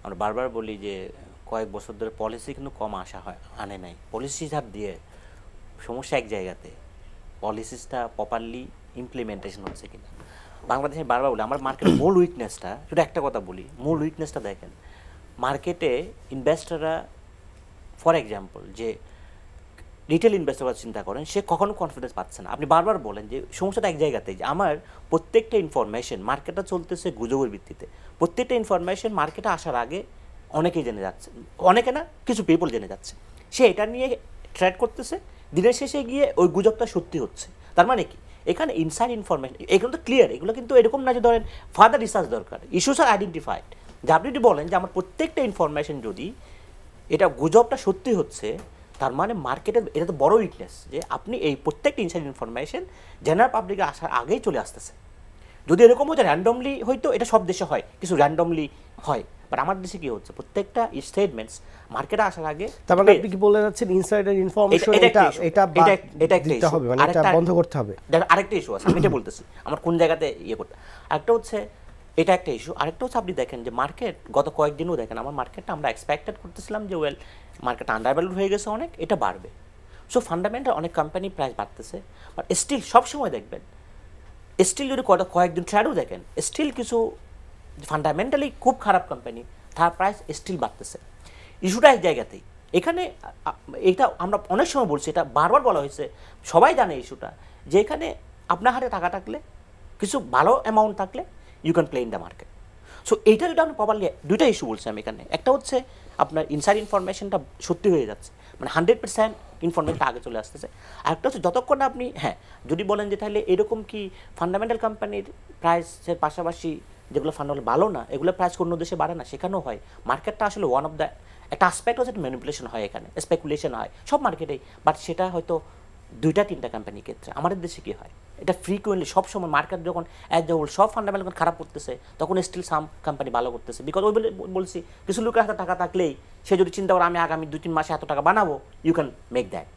Speaker 3: আমরা বারবার বলি যে কয়েক বছর ধরে পলিসি কিন্তু কম আসা হয় আনে নাই পলিসি হিসাব দিয়ে সমস্যা এক জায়গাতে পলিসিসটা প্রপারলি ইমপ্লিমেন্টেশন হচ্ছে কিনা বাংলাদেশে বারবার বলি আমার মার্কেট মূল উইকনেসটা শুধু একটা কথা বলি মূল উইকনেসটা দেখেন মার্কেটে ইনভেস্টররা ফর এক্সাম্পল যে রিটেল ইনভেস্টর চিন্তা করেন সে কখনো কনফিডেন্স পাচ্ছে না আপনি বারবার বলেন যে সমস্যাটা এক জায়গাতে যে আমার প্রত্যেকটা ইনফরমেশন মার্কেটটা চলতেছে গুজবের ভিত্তিতে প্রত্যেকটা ইনফরমেশন মার্কেটে আসার আগে অনেকেই জেনে যাচ্ছে অনেকে না কিছু পিপল জেনে যাচ্ছে সে এটা নিয়ে ট্রেড করতেছে দিনের শেষে গিয়ে ওই গুজবটা সত্যি হচ্ছে তার মানে কি এখানে ইনসাইড ইনফরমেশন এগুলো তো ক্লিয়ার এগুলো কিন্তু এরকম না যে ধরেন ফার্দার রিসার্চ দরকার ইস্যুস আর আইডেন্টিফাইড যে আপনি যদি বলেন যে আমার প্রত্যেকটা ইনফরমেশন যদি এটা গুজবটা সত্যি হচ্ছে তার মানে মার্কেটের এটা তো বড় উইকনেস যে আপনি এই প্রত্যেকটা ইনসাইড ইনফরমেশন জেনারেল পাবলিকে আসার আগেই চলে আসতেছে যদি এরকম হচ্ছে র্যান্ডমলি হয়তো এটা সব দেশে হয় কিছু র্যান্ডমলি হয় বাট আমার দেশে কি হচ্ছে প্রত্যেকটা স্টেটমেন্টস মার্কেটে আসার আগে তার মানে আপনি
Speaker 1: কি বলে যাচ্ছেন ইনসাইডার ইনফরমেশন এটা এটা এটা একটা হবে মানে এটা বন্ধ করতে হবে
Speaker 3: দেখেন আরেকটা ইস্যু আছে আমি এটা বলতেছি আমার কোন জায়গাতে ইয়ে করতে একটা হচ্ছে এটা একটা ইস্যু আরেকটা হচ্ছে আপনি দেখেন যে মার্কেট গত কয়েকদিনও দেখেন আমার মার্কেটটা আমরা এক্সপেক্টেড করতেছিলাম যে ওয়েল মার্কেট আন্ডারভ্যালুড হয়ে গেছে অনেক এটা বাড়বে সো ফান্ডামেন্টাল অনেক কোম্পানি প্রাইস বাড়তেছে বাট স্টিল সবসময় দেখবেন স্টিল যদি কত কয়েকদিন ট্রেডও দেখেন স্টিল কিছু ফান্ডামেন্টালি খুব খারাপ কোম্পানি তার প্রাইস স্টিল বাড়তেছে ইস্যুটা এক জায়গাতেই এখানে এটা আমরা অনেক সময় বলছি এটা বারবার বলা হয়েছে সবাই জানে ইস্যুটা যে এখানে আপনার হাতে টাকা থাকলে কিছু ভালো অ্যামাউন্ট থাকলে you can play in the market so এইটা যদি আপনি প্রপারলি দুইটা ইস্যু বলছি আমি এখানে একটা হচ্ছে আপনার ইনসাইড ইনফরমেশনটা সত্যি হয়ে যাচ্ছে মানে হান্ড্রেড পার্সেন্ট ইনফরমেশনটা আগে চলে আসতেছে আরেকটা হচ্ছে যতক্ষণ আপনি হ্যাঁ যদি বলেন যে তাহলে এরকম কি ফান্ডামেন্টাল কোম্পানির প্রাইসের পাশাপাশি যেগুলো ফান্ডামেন্টাল ভালো না এগুলো প্রাইস অন্য দেশে বাড়ে না সেখানেও হয় মার্কেটটা আসলে ওয়ান অফ দ্য একটা আসপেক্ট হচ্ছে ম্যানিপুলেশন হয় এখানে স্পেকুলেশন হয় সব মার্কেটেই বাট সেটা হয়তো দুইটা তিনটা কোম্পানির ক্ষেত্রে আমাদের দেশে কী হয় এটা ফ্রিকুয়েন্টলি সবসময় মার্কেট যখন অ্যাজ হোল সব ফান্ডামেন্টাল যখন খারাপ করতেছে তখন স্টিল সাম কোম্পানি ভালো করতেছে বিকজ ওই বলছি কিছু লোকের হাতে টাকা থাকলেই সে যদি চিন্তা করে আমি আগামী দুই তিন মাসে এত টাকা বানাবো ইউ ক্যান মেক দ্যাট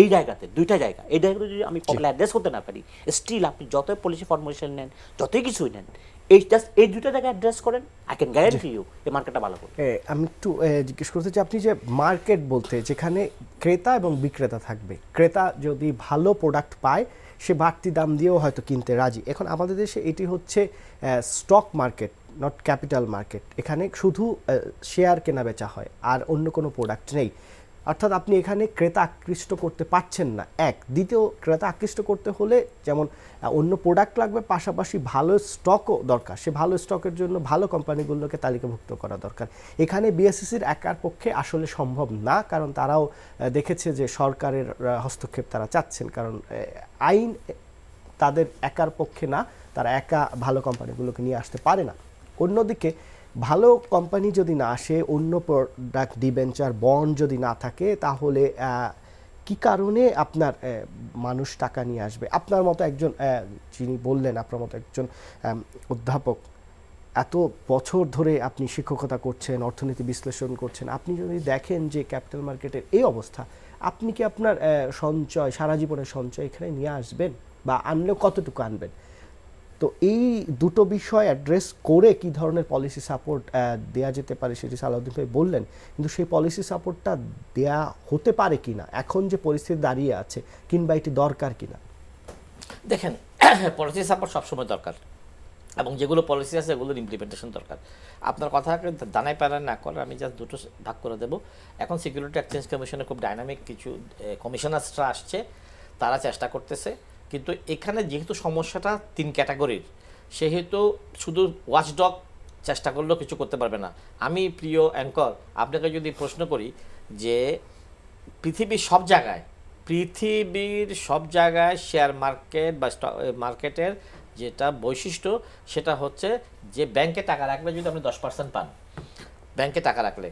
Speaker 3: এই জায়গাতে দুইটা জায়গা এই জায়গাতে যদি আমি অ্যাড্রেস করতে না পারি স্টিল আপনি যতই পলিসি ফর্মুলেশন নেন যতই কিছুই নেন এই জাস্ট এই দুটো জায়গায় অ্যাড্রেস করেন আই ক্যান গ্যারান্টি ইউ এই মার্কেটটা ভালো করবে
Speaker 1: আমি একটু জিজ্ঞেস করতে চাই আপনি যে মার্কেট বলতে যেখানে ক্রেতা এবং বিক্রেতা থাকবে ক্রেতা যদি ভালো প্রোডাক্ট পায় সে বাড়তি দাম দিয়েও হয়তো কিনতে রাজি এখন আমাদের দেশে এটি হচ্ছে stock market not capital market এখানে শুধু শেয়ার কেনা বেচা হয় আর অন্য কোনো প্রোডাক্ট নেই অর্থাৎ আপনি এখানে ক্রেতা আকৃষ্ট করতে পারছেন না এক দ্বিতীয় ক্রেতা আকৃষ্ট করতে হলে যেমন অন্য প্রোডাক্ট লাগবে পাশাপাশি ভালো স্টকও দরকার সে ভালো স্টকের জন্য ভালো কোম্পানিগুলোকে তালিকাভুক্ত করা দরকার এখানে বিএসসিসির e একার পক্ষে আসলে সম্ভব না কারণ তারাও দেখেছে যে সরকারের হস্তক্ষেপ তারা চাচ্ছেন কারণ আইন তাদের একার পক্ষে না তারা একা ভালো কোম্পানিগুলোকে নিয়ে আসতে পারে না অন্যদিকে ভালো কোম্পানি যদি না আসে অন্য প্রোডাক্ট ডিবেঞ্চার বন্ড যদি না থাকে তাহলে কি কারণে আপনার মানুষ টাকা নিয়ে আসবে আপনার মতো একজন যিনি বললেন আপনার মতো একজন অধ্যাপক এত বছর ধরে আপনি শিক্ষকতা করছেন অর্থনীতি বিশ্লেষণ করছেন আপনি যদি দেখেন যে ক্যাপিটাল মার্কেটের এই অবস্থা আপনি কি আপনার সঞ্চয় সারা জীবনের সঞ্চয় এখানে নিয়ে আসবেন বা আনলেও কতটুকু আনবেন তো এই দুটো বিষয় অ্যাড্রেস করে কি ধরনের পলিসি সাপোর্ট দেয়া যেতে পারে সেটি সালাউদ্দিন ভাই বললেন কিন্তু সেই পলিসি সাপোর্টটা দেয়া হতে পারে কি না এখন যে পরিস্থিতি দাঁড়িয়ে আছে কিংবা এটি দরকার কি না দেখেন
Speaker 2: পলিসি সাপোর্ট সবসময় দরকার এবং যেগুলো পলিসি আছে সেগুলোর ইমপ্লিমেন্টেশন দরকার আপনার কথা দানায় প্যারা না করে আমি জাস্ট দুটো ভাগ করে দেব এখন সিকিউরিটি এক্সচেঞ্জ কমিশনে খুব ডাইনামিক কিছু কমিশনার্সরা আসছে তারা চেষ্টা করতেছে কিন্তু এখানে যেহেতু সমস্যাটা তিন ক্যাটাগরির সেহেতু শুধু ওয়াচডগ চেষ্টা করলেও কিছু করতে পারবে না আমি প্রিয় অ্যাঙ্কর আপনাকে যদি প্রশ্ন করি যে পৃথিবীর সব জায়গায় পৃথিবীর সব জায়গায় শেয়ার মার্কেট বা মার্কেটের যেটা বৈশিষ্ট্য সেটা হচ্ছে যে ব্যাংকে টাকা রাখলে যদি আপনি দশ পার্সেন্ট পান ব্যাংকে টাকা রাখলে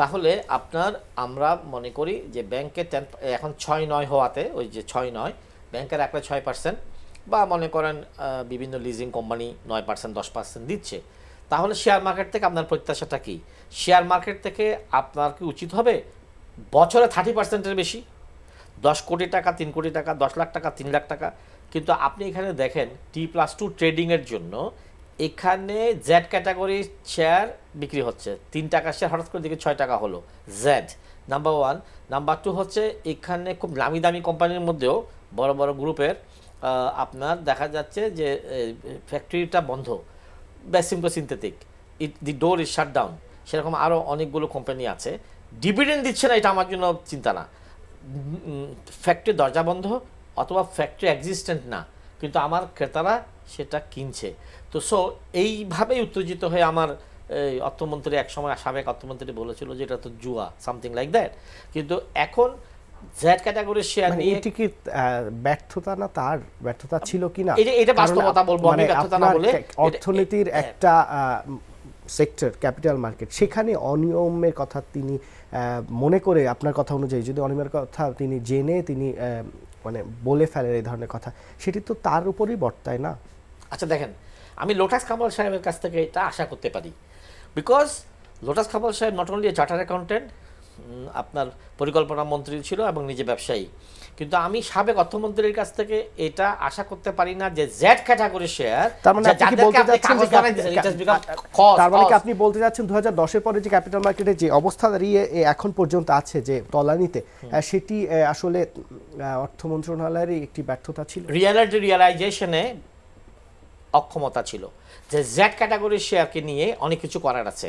Speaker 2: তাহলে আপনার আমরা মনে করি যে ব্যাংকে টেন এখন ছয় নয় হওয়াতে ওই যে ছয় নয় ব্যাংকের একটা ছয় পার্সেন্ট বা মনে করেন বিভিন্ন লিজিং কোম্পানি নয় পার্সেন্ট দশ পার্সেন্ট দিচ্ছে তাহলে শেয়ার মার্কেট থেকে আপনার প্রত্যাশাটা কী শেয়ার মার্কেট থেকে আপনার কি উচিত হবে বছরে থার্টি পার্সেন্টের বেশি দশ কোটি টাকা তিন কোটি টাকা দশ লাখ টাকা তিন লাখ টাকা কিন্তু আপনি এখানে দেখেন টি প্লাস টু ট্রেডিংয়ের জন্য এখানে জ্যাড ক্যাটাগরির শেয়ার বিক্রি হচ্ছে তিন টাকা শেয়ার হঠাৎ করে দেখি ছয় টাকা হলো Z number one number two হচ্ছে এখানে খুব নামি দামি কোম্পানির মধ্যেও বড় বড় গ্রুপের আপনার দেখা যাচ্ছে যে ফ্যাক্টরিটা বন্ধ ব্যাসিম্পো synthetic it the door is shut down সেরকম আরও অনেকগুলো কোম্পানি আছে ডিভিডেন্ড দিচ্ছে না এটা আমার জন্য চিন্তা না ফ্যাক্টরি দরজা বন্ধ অথবা ফ্যাক্টরি এক্সিস্টেন্ট না কিন্তু আমার ক্রেতারা সেটা কিনছে তো সো এইভাবেই উত্তেজিত হয়ে আমার এই অর্থমন্ত্রী সময় সাবেক অর্থমন্ত্রী বলেছিল যে এটা তো জুয়া
Speaker 1: সামথিং লাইক দ্যাট কিন্তু এখন জেড ক্যাটাগরি শেয়ার নিয়ে এটি কি ব্যর্থতা না তার ব্যর্থতা ছিল কি না এটা এটা বাস্তবতা বলবো আমি মানে ব্যর্থতা না বলে অর্থনীতির হ্যাঁ। একটা সেক্টর ক্যাপিটাল মার্কেট সেখানে অনিয়মের কথা তিনি মনে করে আপনার কথা অনুযায়ী যদি অনিয়মের কথা তিনি জেনে তিনি মানে বলে ফেলেন এই ধরনের কথা সেটি তো তার উপরই বর্তায় না
Speaker 2: আচ্ছা দেখেন আমি লোটাস কামাল সাহেবের কাছ থেকে এটা আশা করতে পারি বিকজ লোটাস খাবাল সাহেব নট অনলি চার্টার অ্যাকাউন্টেন্ট আপনার পরিকল্পনা মন্ত্রী ছিল এবং নিজে ব্যবসায়ী কিন্তু আমি সাবেক অর্থমন্ত্রীর কাছ থেকে এটা আশা করতে পারি না যে জেড ক্যাটাগরি শেয়ার তার মানে আপনি বলতে যাচ্ছেন যে তার মানে আপনি
Speaker 1: বলতে যাচ্ছেন 2010 এর পরে যে ক্যাপিটাল মার্কেটে যে অবস্থা দাঁড়িয়ে এখন পর্যন্ত আছে যে তলানিতে সেটি আসলে অর্থ মন্ত্রণালয়ের একটি ব্যর্থতা ছিল
Speaker 2: রিয়ালিটি রিয়েলাইজেশনে অক্ষমতা ছিল যে জ্যাড ক্যাটাগরির শেয়ারকে নিয়ে অনেক কিছু করার আছে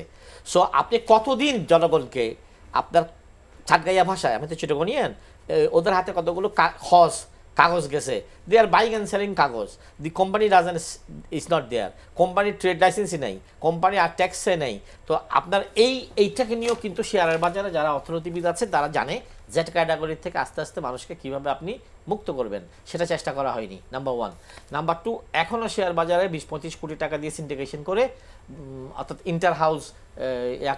Speaker 2: সো আপনি কতদিন জনগণকে আপনার ছাটগাইয়া ভাষায় আমি তো চিটগনিয়ান ওদের হাতে কতগুলো হজ কাগজ গেছে they are buying and selling কাগজ the company doesn't is not there কোম্পানির ট্রেড লাইসেন্সই নেই কোম্পানি আর ট্যাক্সে নেই তো আপনার এই এইটাকে নিয়েও কিন্তু শেয়ারের বাজারে যারা অর্থনীতিবিদ আছে তারা জানে জেট ক্যাটাগরির থেকে আস্তে আস্তে মানুষকে কিভাবে আপনি মুক্ত করবেন সেটা চেষ্টা করা হয়নি নাম্বার ওয়ান নাম্বার টু এখনও শেয়ার বাজারে বিশ পঁচিশ কোটি টাকা দিয়ে সিন্ডিকেশন করে অর্থাৎ ইন্টার হাউস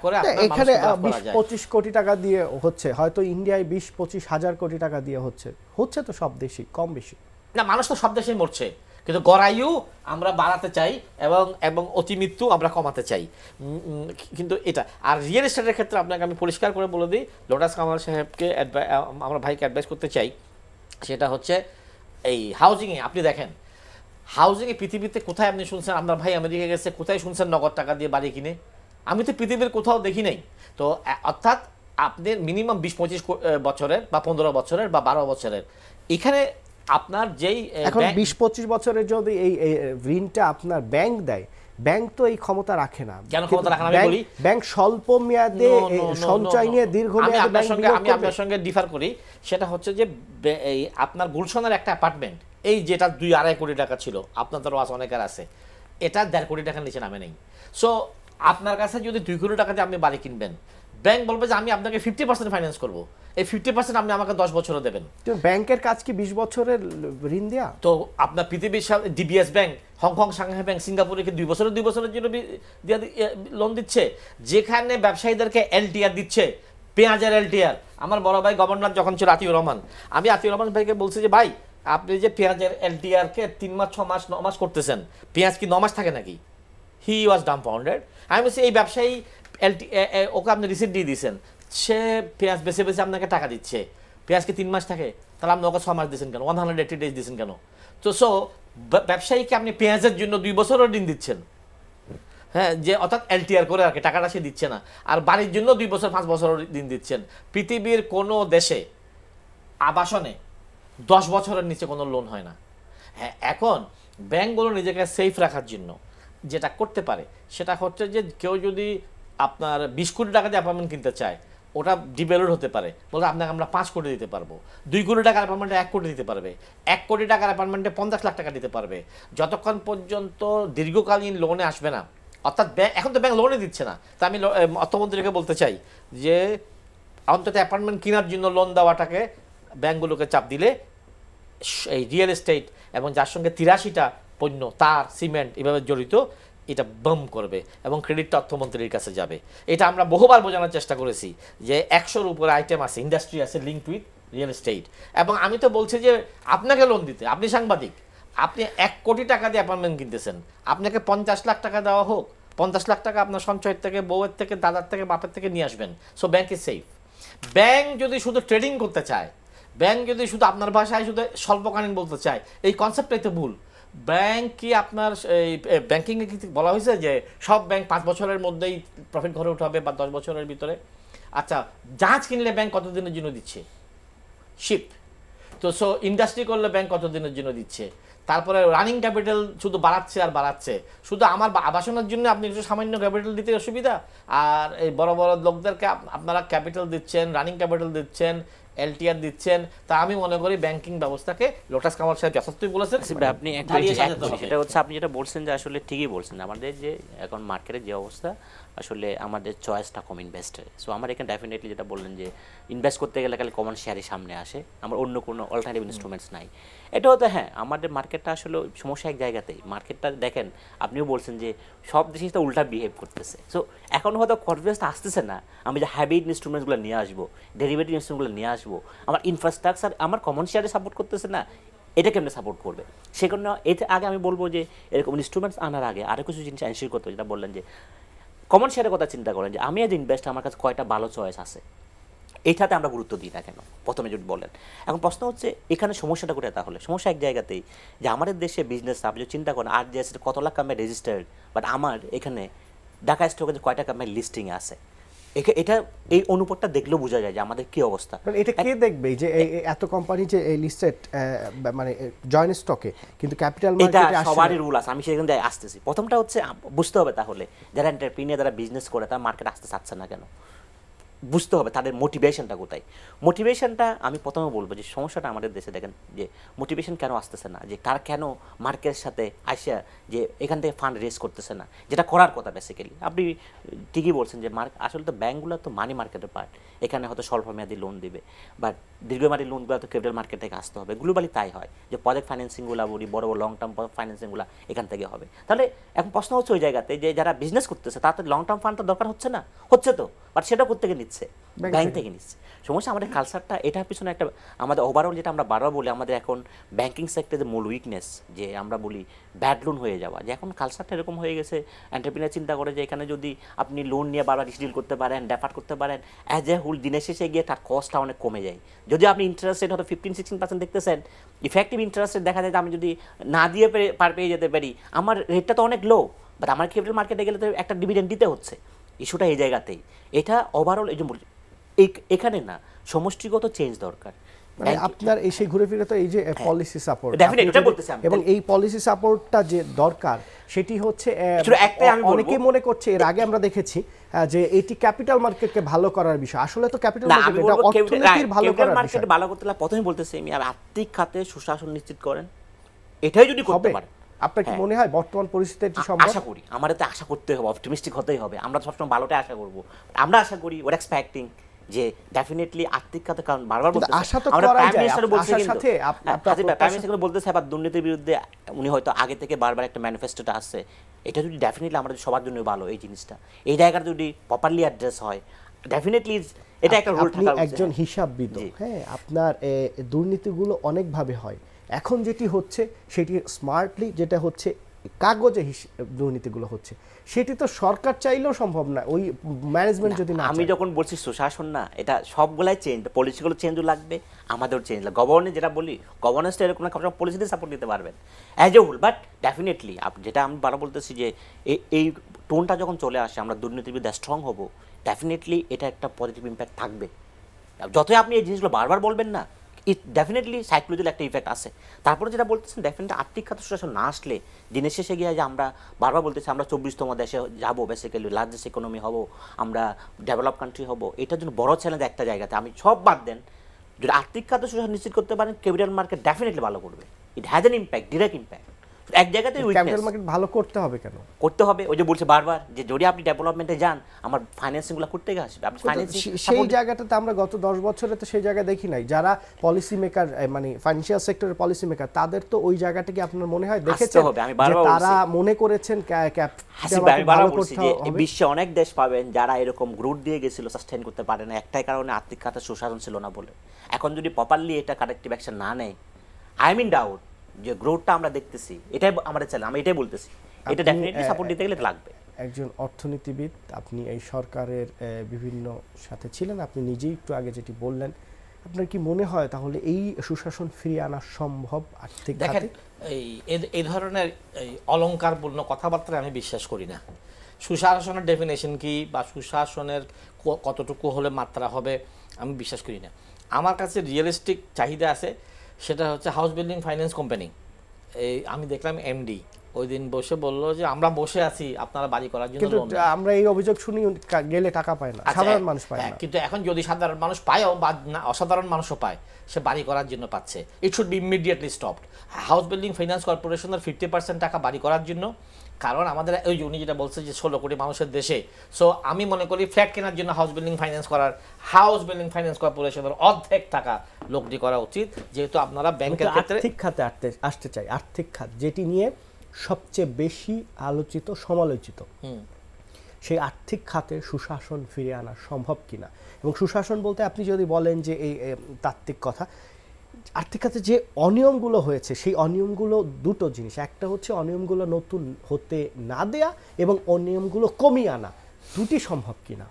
Speaker 2: করে এখানে বিশ পঁচিশ
Speaker 1: কোটি টাকা দিয়ে হচ্ছে হয়তো ইন্ডিয়ায় বিশ পঁচিশ হাজার কোটি টাকা দিয়ে হচ্ছে হচ্ছে তো সব দেশি কম বেশি
Speaker 2: না মানুষ তো সব দেশেই মরছে কিন্তু গড়ায়ু আমরা বাড়াতে চাই এবং এবং অতি মৃত্যু আমরা কমাতে চাই কিন্তু এটা আর রিয়েল এস্টেটের ক্ষেত্রে আপনাকে আমি পরিষ্কার করে বলে দিই লোটাস কামাল সাহেবকে আমরা ভাইকে অ্যাডভাইস করতে চাই সেটা হচ্ছে এই হাউজিংয়ে আপনি দেখেন হাউজিংয়ে পৃথিবীতে কোথায় আপনি শুনছেন আপনার ভাই আমেরিকা গেছে কোথায় শুনছেন নগদ টাকা দিয়ে বাড়ি কিনে আমি তো পৃথিবীর কোথাও দেখি নাই তো অর্থাৎ আপনি মিনিমাম বিশ পঁচিশ বছরের বা পনেরো বছরের বা বারো বছরের এখানে আপনার যেই এখন বিশ
Speaker 1: পঁচিশ বছরের যদি এই ঋণটা আপনার ব্যাংক দেয় ব্যাংক তো এই ক্ষমতা রাখে না কেন ক্ষমতা রাখে না আমি বলি ব্যাংক স্বল্প মেয়াদে সঞ্চয় নিয়ে দীর্ঘ মেয়াদে আপনার সঙ্গে আমি আপনার
Speaker 2: সঙ্গে ডিফার করি সেটা হচ্ছে যে এই আপনার গুলশানের একটা অ্যাপার্টমেন্ট এই যেটা দুই আড়াই কোটি টাকা ছিল আপনার তো আছে অনেকের আছে এটা দেড় কোটি টাকার নিচে নামে নেই সো আপনার কাছে যদি দুই কোটি টাকা দিয়ে আপনি বাড়ি কিনবেন ব্যাংক বলবে যে আমি আপনাকে ফিফটি পার্সেন্ট ফাইন্যান্স করবো এই ফিফটি পার্সেন্ট আপনি আমাকে দশ বছরও দেবেন
Speaker 1: তো ব্যাংকের কাজ কি বিশ বছরের ঋণ
Speaker 2: দেয়া তো আপনার পৃথিবীর DBS bank Hong Kong Shanghai bank সিঙ্গাপুরে দুই বছরের দুই বছরের জন্য লোন দিচ্ছে যেখানে ব্যবসায়ীদেরকে এলটিআর দিচ্ছে পেঁয়াজের এলটিআর আমার বড় ভাই গভর্নর যখন ছিল আতিউর রহমান আমি আতিউর রহমান ভাইকে বলছি যে ভাই আপনি যে পেঁয়াজের এলটিআরকে তিন মাস ছ মাস ন মাস করতেছেন পেঁয়াজ কি ন মাস থাকে নাকি হি ওয়াজ ডাম্পাউন্ডেড আমি বলছি এই ব্যবসায়ী এলটি ওকে আপনি রিসিপ্ট দিয়ে দিয়েছেন সে পেঁয়াজ বেছে বেছে আপনাকে টাকা দিচ্ছে পেঁয়াজকে তিন মাস থাকে তাহলে আপনি ওকে ছ মাস দিয়েছেন কেন ওয়ান হান্ড্রেড এইটি ডেজ দিয়েছেন কেন তো সো ব্যবসায়ীকে আপনি পেঁয়াজের জন্য দুই বছরও ঋণ দিচ্ছেন হ্যাঁ যে অর্থাৎ এলটিআর করে আর কি টাকাটা সে দিচ্ছে না আর বাড়ির জন্য দুই বছর পাঁচ বছর দিন দিচ্ছেন পৃথিবীর কোনো দেশে আবাসনে দশ বছরের নিচে কোনো লোন হয় না হ্যাঁ এখন ব্যাঙ্কগুলো নিজেকে সেফ রাখার জন্য যেটা করতে পারে সেটা হচ্ছে যে কেউ যদি আপনার বিশ কোটি টাকা দিয়ে অ্যাপার্টমেন্ট কিনতে চায় ওটা ডিভেলপ হতে পারে বলতে আপনাকে আমরা পাঁচ কোটি দিতে পারবো দুই কোটি টাকার অ্যাপার্টমেন্টে এক কোটি দিতে পারবে এক কোটি টাকার অ্যাপার্টমেন্টে পঞ্চাশ লাখ টাকা দিতে পারবে যতক্ষণ পর্যন্ত দীর্ঘকালীন লোনে আসবে না অর্থাৎ ব্যাংক এখন তো ব্যাংক লোনে দিচ্ছে না তা আমি অর্থমন্ত্রীকে বলতে চাই যে অন্তত অ্যাপার্টমেন্ট কেনার জন্য লোন দেওয়াটাকে ব্যাংকগুলোকে চাপ দিলে এই রিয়েল এস্টেট এবং যার সঙ্গে তিরাশিটা পণ্য তার সিমেন্ট এভাবে জড়িত এটা বাম করবে এবং ক্রেডিটটা অর্থমন্ত্রীর কাছে যাবে এটা আমরা বহুবার বোঝানোর চেষ্টা করেছি যে একশোর উপরে আইটেম আছে ইন্ডাস্ট্রি আছে লিঙ্ক উইথ রিয়েল এস্টেট এবং আমি তো বলছি যে আপনাকে লোন দিতে আপনি সাংবাদিক আপনি এক কোটি টাকা দিয়ে অ্যাপার্টমেন্ট কিনতেছেন আপনাকে পঞ্চাশ লাখ টাকা দেওয়া হোক পঞ্চাশ লাখ টাকা আপনার সঞ্চয়ের থেকে বউয়ের থেকে দাদার থেকে বাপের থেকে নিয়ে আসবেন so bank is safe bank যদি শুধু ট্রেডিং করতে চায় ব্যাংক যদি শুধু আপনার ভাষায় শুধু স্বল্পকালীন বলতে চায় এই কনসেপ্টটাই তো ভুল ব্যাংক কি আপনার এই ব্যাংকিংয়ে কি বলা হয়েছে যে সব ব্যাংক পাঁচ বছরের মধ্যেই প্রফিট ঘরে উঠাবে বা দশ বছরের ভিতরে আচ্ছা জাহাজ কিনলে ব্যাংক কতদিনের জন্য দিচ্ছে শিপ তো সো ইন্ডাস্ট্রি করলে ব্যাংক কতদিনের জন্য দিচ্ছে তারপরে রানিং ক্যাপিটাল শুধু বাড়াচ্ছে আর বাড়াচ্ছে শুধু আমার আবাসনের জন্য আপনি একটু সামান্য ক্যাপিটাল দিতে অসুবিধা আর এই বড় বড় লোকদেরকে আপনারা ক্যাপিটাল দিচ্ছেন রানিং ক্যাপিটাল দিচ্ছেন এলটিআর দিচ্ছেন তা আমি মনে করি ব্যাংকিং ব্যবস্থাকে লোটাস কামাল সাহেব যথার্থই বলেছেন আপনি সেটা হচ্ছে আপনি যেটা বলছেন যে আসলে ঠিকই বলছেন আমাদের যে
Speaker 3: এখন মার্কেটের যে অবস্থা আসলে আমাদের চয়েসটা কম ইনভেস্টের সো আমার এখানে ডেফিনেটলি যেটা বললেন যে ইনভেস্ট করতে গেলে খালি কমন শেয়ারই সামনে আসে আমার অন্য কোনো অল্টারনেটিভ ইনস্ট্রুমেন্টস নাই এটা হতে হ্যাঁ আমাদের মার্কেটটা আসলে সমস্যা এক জায়গাতেই মার্কেটটা দেখেন আপনিও বলছেন যে সব দেশে তো উল্টা বিহেভ করতেছে সো এখন হয়তো কনফিডেন্সটা আসতেছে না আমি যে হ্যাবিট ইনস্ট্রুমেন্টসগুলো নিয়ে আসবো ডেরিভেটিভ ইনস্ট্রুমেন্টগুলো নিয়ে আসবো আমার ইনফ্রাস্ট্রাকচার আমার কমন শেয়ারে সাপোর্ট করতেছে না এটা কেমনে সাপোর্ট করবে সে কারণে এতে আগে আমি বলবো যে এরকম ইনস্ট্রুমেন্টস আনার আগে আরও কিছু জিনিস এনশিওর করতে যেটা বললেন যে কমন শেয়ারের কথা চিন্তা করেন যে আমি এজ ইনভেস্ট আমার কাছে কয়টা ভালো চয়েস আছে এইটাতে আমরা গুরুত্ব দিই না কেন প্রথমে যদি বলেন এখন প্রশ্ন হচ্ছে এখানে সমস্যাটা কোথায় তাহলে সমস্যা এক জায়গাতেই যে আমাদের দেশে বিজনেস আপনি যদি চিন্তা করেন আর যে কত লাখ কামে রেজিস্টার্ড বাট আমার এখানে ঢাকা স্টকে যে কয়টা কামে লিস্টিং আছে এটা এই অনুপাতটা দেখলেও বোঝা যায় যে আমাদের কি অবস্থা
Speaker 1: এটা কে দেখবে যে এত কোম্পানি যে এই লিস্টেড মানে জয়েন স্টকে কিন্তু ক্যাপিটাল মার্কেটে এটা সবারই
Speaker 3: রুল আছে আমি সেখানে থেকে আসতেছি প্রথমটা হচ্ছে বুঝতে হবে তাহলে যারা এন্টারপ্রেনিয়ার যারা বিজনেস করে তারা মার্কেট আসতে চাচ্ছে না কেন বুঝতে হবে তাদের মোটিভেশনটা কোথায় মোটিভেশনটা আমি প্রথমে বলবো যে সমস্যাটা আমাদের দেশে দেখেন যে মোটিভেশন কেন আসতেছে না যে কার কেন মার্কেটের সাথে আসিয়া যে এখান থেকে ফান্ড রেজ করতেছে না যেটা করার কথা বেসিক্যালি আপনি ঠিকই বলছেন যে মার্ক আসলে তো ব্যাঙ্কগুলো তো মানি মার্কেটের পার্ট এখানে হয়তো স্বল্প মেয়াদি লোন দিবে বা দীর্ঘমেয়াদী লোনগুলো তো ক্যাপিটাল মার্কেট থেকে আসতে হবে গ্লোবালি তাই হয় যে প্রজেক্ট ফাইন্যান্সিংগুলো বলি বড় বড় লং টার্ম ফাইন্যান্সিংগুলো এখান থেকে হবে তাহলে এখন প্রশ্ন হচ্ছে ওই জায়গাতে যে যারা বিজনেস করতেছে তাতে লং টার্ম ফান্ড তো দরকার হচ্ছে না হচ্ছে তো বাট সেটা করতে গেলে নিচ্ছে ব্যাংক থেকে নিচ্ছে সমস্যা আমাদের কালচারটা এটার পিছনে একটা আমাদের ওভারঅল যেটা আমরা বারবার বলি আমাদের এখন ব্যাংকিং সেক্টরের মূল উইকনেস যে আমরা বলি ব্যাড লোন হয়ে যাওয়া যে এখন কালচারটা এরকম হয়ে গেছে অ্যান্টারপ্রিনার চিন্তা করে যে এখানে যদি আপনি লোন নিয়ে বারবার ডিল করতে পারেন ডেফার করতে পারেন অ্যাজ এ হোল দিনের শেষে গিয়ে তার কস্টটা অনেক কমে যায় যদি আপনি ইন্টারেস্ট রেট হয়তো ফিফটিন সিক্সটিন পার্সেন্ট দেখতেছেন ইফেক্টিভ ইন্টারেস্ট রেট দেখা যায় যে আমি যদি না দিয়ে পার পেয়ে যেতে পারি আমার রেটটা তো অনেক লো বাট আমার ক্যাপিটাল মার্কেটে গেলে তো একটা ডিভিডেন্ড দিতে হচ্ছে ইস্যুটা এই জায়গাতেই এটা ওভারঅল এই যে এখানে না সমষ্টিগত চেঞ্জ দরকার মানে
Speaker 1: আপনার এসে ঘুরে ফিরে তো এই যে হ্যাঁ। পলিসি সাপোর্ট এবং এই পলিসি সাপোর্টটা যে দরকার সেটি হচ্ছে অনেকে মনে করছে এর আগে আমরা দেখেছি যে এটি ক্যাপিটাল মার্কেটকে ভালো করার বিষয় আসলে তো ক্যাপিটাল মার্কেট এটা অর্থনীতির ভালো করার বিষয়
Speaker 3: ভালো করতে প্রথমে বলতেছি আমি আর আর্থিক খাতে সুশাসন নিশ্চিত করেন এটাই যদি করতে পারে আপনার কি হ্যাঁ।
Speaker 1: মনে হয় বর্তমান পরিস্থিতিতে এটি সম্ভব আশা
Speaker 3: করি আমার তো আশা করতে হবে অপটিমিস্টিক হতেই হবে আমরা সবসময় ভালোটা আশা করব আমরা আশা করি ওর এক্সপেক্টিং যে ডেফিনেটলি আর্থিক খাতে কারণ বারবার বলতে আশা তো করা যায় আমরা প্রাইম মিনিস্টার বলছে কিন্তু আপনি প্রাইম মিনিস্টার বলতেছে আবার দুর্নীতির বিরুদ্ধে উনি হয়তো আগে থেকে বারবার একটা ম্যানিফেস্টোটা আছে এটা যদি ডেফিনেটলি আমাদের সবার জন্য ভালো এই জিনিসটা এই জায়গাটা যদি প্রপারলি অ্যাড্রেস হয় ডেফিনেটলি এটা একটা রোল থাকা একজন
Speaker 1: হিসাববিদ হ্যাঁ আপনার দুর্নীতিগুলো অনেকভাবে হয় এখন যেটি হচ্ছে সেটি স্মার্টলি যেটা হচ্ছে কাগজে দুর্নীতিগুলো হচ্ছে সেটি তো সরকার চাইলেও সম্ভব না ওই ম্যানেজমেন্ট যদি না আমি
Speaker 3: যখন বলছি সুশাসন না এটা সবগুলাই চেঞ্জ পলিসিগুলো চেঞ্জও লাগবে আমাদেরও চেঞ্জ লাগবে গভর্নেন্স যেটা বলি তো এরকম না পলিসিতে সাপোর্ট দিতে পারবেন as a whole but definitely যেটা আমি বারো বলতেছি যে এই টোনটা যখন চলে আসে আমরা দুর্নীতির স্ট্রং হব ডেফিনেটলি এটা একটা পজিটিভ ইম্প্যাক্ট থাকবে যতই আপনি এই জিনিসগুলো বারবার বলবেন না ইট ডেফিনেটলি সাইকোলজিক্যাল একটা ইফেক্ট আছে তারপরে যেটা বলতেছেন ডেফিনেটলি আর্থিক খাত সুশাসন না আসলে দিনের শেষে গিয়ে যে আমরা বারবার বলতেছি আমরা চব্বিশতম দেশে যাব বেসিক্যালি লার্জেস্ট ইকোনমি হব আমরা ডেভেলপ কান্ট্রি হব এটার জন্য বড় চ্যালেঞ্জ একটা জায়গাতে আমি সব বাদ দেন যদি আর্থিক খাত সুশাসন নিশ্চিত করতে পারেন ক্যাপিটাল মার্কেট ডেফিনেটলি ভালো করবে it has an impact direct impact এক জায়গাতেই ক্যাপিটাল মার্কেট
Speaker 1: ভালো করতে হবে কেন
Speaker 3: করতে হবে ওই যে বলছে বারবার যে যদি আপনি ডেভেলপমেন্টে যান আমার ফাইন্যান্সিং গুলো করতে গিয়ে আসবে আপনি ফাইন্যান্সিং সেই
Speaker 1: জায়গাটাতে আমরা গত 10 বছরে তো সেই জায়গা দেখি নাই যারা পলিসি মেকার মানে ফাইন্যান্সিয়াল সেক্টরের পলিসি মেকার তাদের তো ওই জায়গাটা কি আপনার মনে হয় দেখেছে হবে আমি বারবার তারা মনে করেছেন হ্যাঁ, ক্যাপ আমি বারবার বলছি যে বিশ্বে
Speaker 3: অনেক দেশ পাবেন যারা এরকম গ্রুট দিয়ে গেছিল সাস্টেইন করতে পারে না একটাই কারণে আর্থিক খাতে সুশাসন ছিল না বলে এখন যদি প্রপারলি এটা কারেক্টিভ অ্যাকশন না নেয় আই মিন ডাউট যে গ্রোথটা আমরা দেখতেছি এটাই আমাদের চ্যালেঞ্জ আমি এটাই বলতেছি এটা ডেফিনেটলি সাপোর্ট দিতে গেলে লাগবে
Speaker 1: একজন অর্থনীতিবিদ আপনি এই সরকারের বিভিন্ন সাথে ছিলেন আপনি নিজেই একটু আগে যেটি বললেন আপনার কি মনে হয় তাহলে এই সুশাসন ফিরিয়ে আনা সম্ভব আর্থিক দেখেন
Speaker 2: এই এই ধরনের এই অলঙ্কারপূর্ণ কথাবার্তায় আমি বিশ্বাস করি না সুশাসনের ডেফিনেশন কি বা সুশাসনের কতটুকু হলে মাত্রা হবে আমি বিশ্বাস করি না আমার কাছে রিয়েলিস্টিক চাহিদা আছে সেটা হচ্ছে হাউস বিল্ডিং ফাইন্যান্স কোম্পানি এই আমি দেখলাম এমডি ওই দিন বসে বলল যে আমরা বসে আছি আপনারা বাড়ি করার জন্য
Speaker 1: আমরা এই অভিযোগ শুনি গেলে টাকা পায় না আচ্ছা, সাধারণ মানুষ পায় হ্যাঁ, না কিন্তু
Speaker 2: এখন যদি সাধারণ মানুষ পায়ও বা অসাধারণ মানুষও পায় সে বাড়ি করার জন্য পাচ্ছে it should be immediately stopped house building finance কর্পোরেশনের ফিফটি পার্সেন্ট টাকা বাড়ি করার জন্য কারণ আমাদের ওই উনি যেটা বলছে যে ষোলো কোটি মানুষের দেশে সো আমি মনে করি ফ্ল্যাট কেনার জন্য হাউস বিল্ডিং ফাইন্যান্স করার হাউস বিল্ডিং ফাইন্যান্স কর্পোরেশনের অর্ধেক টাকা লোকটি করা উচিত যেহেতু আপনারা ব্যাংকের ক্ষেত্রে আর্থিক
Speaker 1: খাতে আসতে আসতে চাই আর্থিক খাত যেটি নিয়ে সবচেয়ে বেশি আলোচিত সমালোচিত সেই আর্থিক খাতে সুশাসন ফিরে আনা সম্ভব কিনা এবং সুশাসন বলতে আপনি যদি বলেন যে এই তাত্ত্বিক কথা আর্থিক খাতে যে অনিয়মগুলো হয়েছে সেই অনিয়মগুলো দুটো জিনিস একটা হচ্ছে অনিয়মগুলো নতুন হতে না দেয়া এবং অনিয়মগুলো কমিয়ে আনা দুটি সম্ভব কিনা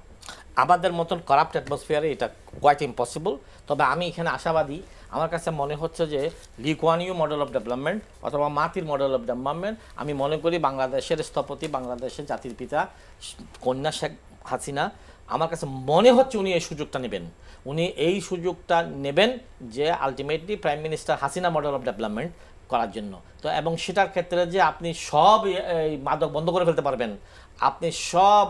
Speaker 2: আমাদের মতন করাপ্ট অ্যাটমসফিয়ারে এটা কোয়াইট ইম্পসিবল তবে আমি এখানে আশাবাদী আমার কাছে মনে হচ্ছে যে লিকুয়ানীয় মডেল অফ ডেভেলপমেন্ট অথবা মাতির মডেল অফ ডেভেলপমেন্ট আমি মনে করি বাংলাদেশের স্থপতি বাংলাদেশের জাতির পিতা কন্যা শেখ হাসিনা আমার কাছে মনে হচ্ছে উনি এই সুযোগটা নেবেন উনি এই সুযোগটা নেবেন যে ultimately prime minister Hasina model of development করার জন্য তো এবং সেটার ক্ষেত্রে যে আপনি সব এই মাদক বন্ধ করে ফেলতে পারবেন আপনি সব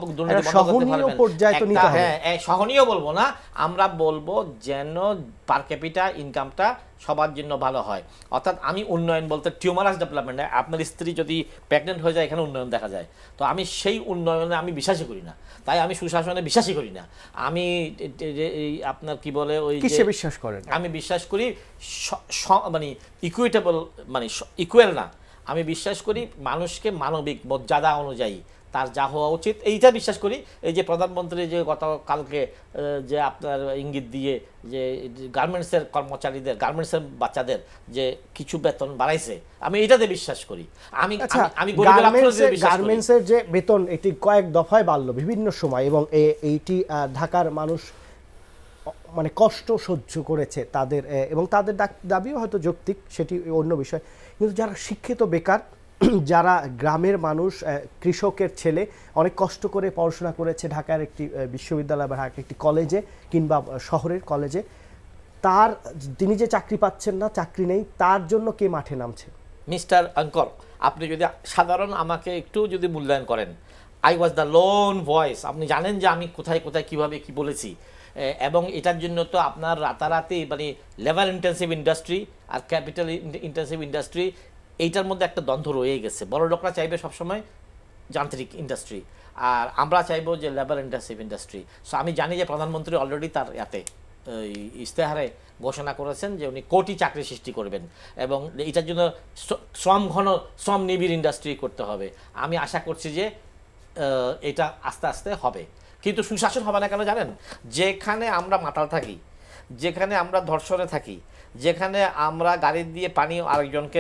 Speaker 2: সহনীয় পর্যায়ে তো নিতে হবে হ্যাঁ সহনীয় বলবো না আমরা বলবো যেন পার ক্যাপিটা ইনকামটা সবার জন্য ভালো হয় অর্থাৎ আমি উন্নয়ন বলতে টিউমারাস ডেভেলপমেন্ট আপনার স্ত্রী যদি প্রেগনেন্ট হয়ে যায় এখানে উন্নয়ন দেখা যায় তো আমি সেই উন্নয়নে আমি বিশ্বাসই করি না তাই আমি সুশাসনে বিশ্বাসই করি না আমি আপনার কি বলে ওই কিসে বিশ্বাস করেন আমি বিশ্বাস করি মানে ইকুইটেবল মানে ইকুয়াল না আমি বিশ্বাস করি মানুষকে মানবিক মর্যাদা অনুযায়ী তার যা হওয়া উচিত এইটা বিশ্বাস করি এই যে প্রধানমন্ত্রী যে গতকালকে যে আপনার ইঙ্গিত দিয়ে যে গার্মেন্টসের কর্মচারীদের গার্মেন্টসের বাচ্চাদের যে কিছু বেতন বাড়াইছে আমি এটাতে বিশ্বাস করি আমি আমি আচ্ছা, গার্মেন্টসের
Speaker 1: যে বেতন এটি কয়েক দফায় বাড়লো বিভিন্ন সময় এবং এইটি ঢাকার মানুষ মানে কষ্ট সহ্য করেছে তাদের এবং তাদের দাবিও হয়তো যৌক্তিক সেটি অন্য বিষয় কিন্তু যারা শিক্ষিত বেকার যারা গ্রামের মানুষ কৃষকের ছেলে অনেক কষ্ট করে পড়াশোনা করেছে ঢাকার একটি বিশ্ববিদ্যালয় বা ঢাকার একটি কলেজে কিংবা শহরের কলেজে তার তিনি যে চাকরি পাচ্ছেন না চাকরি নেই তার জন্য কে মাঠে নামছে
Speaker 2: মিস্টার আঙ্কল আপনি যদি সাধারণ আমাকে একটু যদি মূল্যায়ন করেন I was the lone voice আপনি জানেন যে আমি কোথায় কোথায় কিভাবে কি বলেছি এবং এটার জন্য তো আপনার রাতারাতি মানে লেবার ইন্টেন্সিভ ইন্ডাস্ট্রি আর ক্যাপিটাল ইন্টেন্সিভ ইন্ডাস্ট্রি এইটার মধ্যে একটা দ্বন্দ্ব রয়ে গেছে বড় লোকরা চাইবে সবসময় যান্ত্রিক ইন্ডাস্ট্রি আর আমরা চাইবো যে লেবার ইন্টেন্সিভ ইন্ডাস্ট্রি সো আমি জানি যে প্রধানমন্ত্রী অলরেডি তার ইয়াতে ইশতেহারে ঘোষণা করেছেন যে উনি কোটি চাকরি সৃষ্টি করবেন এবং এটার জন্য শ্রম ঘন শ্রম নিবিড় ইন্ডাস্ট্রি করতে হবে আমি আশা করছি যে এটা আস্তে আস্তে হবে কিন্তু সুশাসন হবে না কেন জানেন যেখানে আমরা মাতাল থাকি যেখানে আমরা ধর্ষণে থাকি যেখানে আমরা গাড়ি দিয়ে পানি আরেকজনকে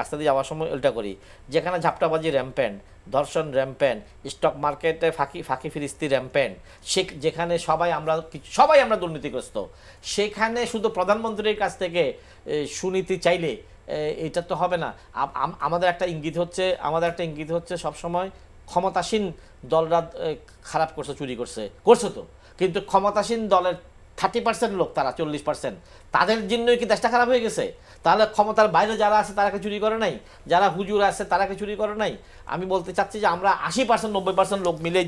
Speaker 2: রাস্তা দিয়ে যাওয়ার সময় উল্টা করি যেখানে ঝাপটাবাজি র্যাম্পেন্ট ধর্ষণ র্যাম্পেন্ট স্টক মার্কেটে ফাঁকি ফাঁকি ফিরিস্তি র্যাম্পেন্ট সে যেখানে সবাই আমরা সবাই আমরা দুর্নীতিগ্রস্ত সেখানে শুধু প্রধানমন্ত্রীর কাছ থেকে সুনীতি চাইলে এটা তো হবে না আমাদের একটা ইঙ্গিত হচ্ছে আমাদের একটা ইঙ্গিত হচ্ছে সবসময় ক্ষমতাসীন দলরা খারাপ করছে চুরি করছে করছে তো কিন্তু ক্ষমতাসীন দলের থার্টি পার্সেন্ট লোক তারা চল্লিশ পার্সেন্ট তাদের জন্যই কি দেশটা খারাপ হয়ে গেছে তাহলে ক্ষমতার বাইরে যারা আছে তারাকে চুরি করে নাই যারা হুজুর আছে তারাকে চুরি করে নাই আমি বলতে চাচ্ছি যে আমরা আশি পার্সেন্ট নব্বই পার্সেন্ট লোক মিলে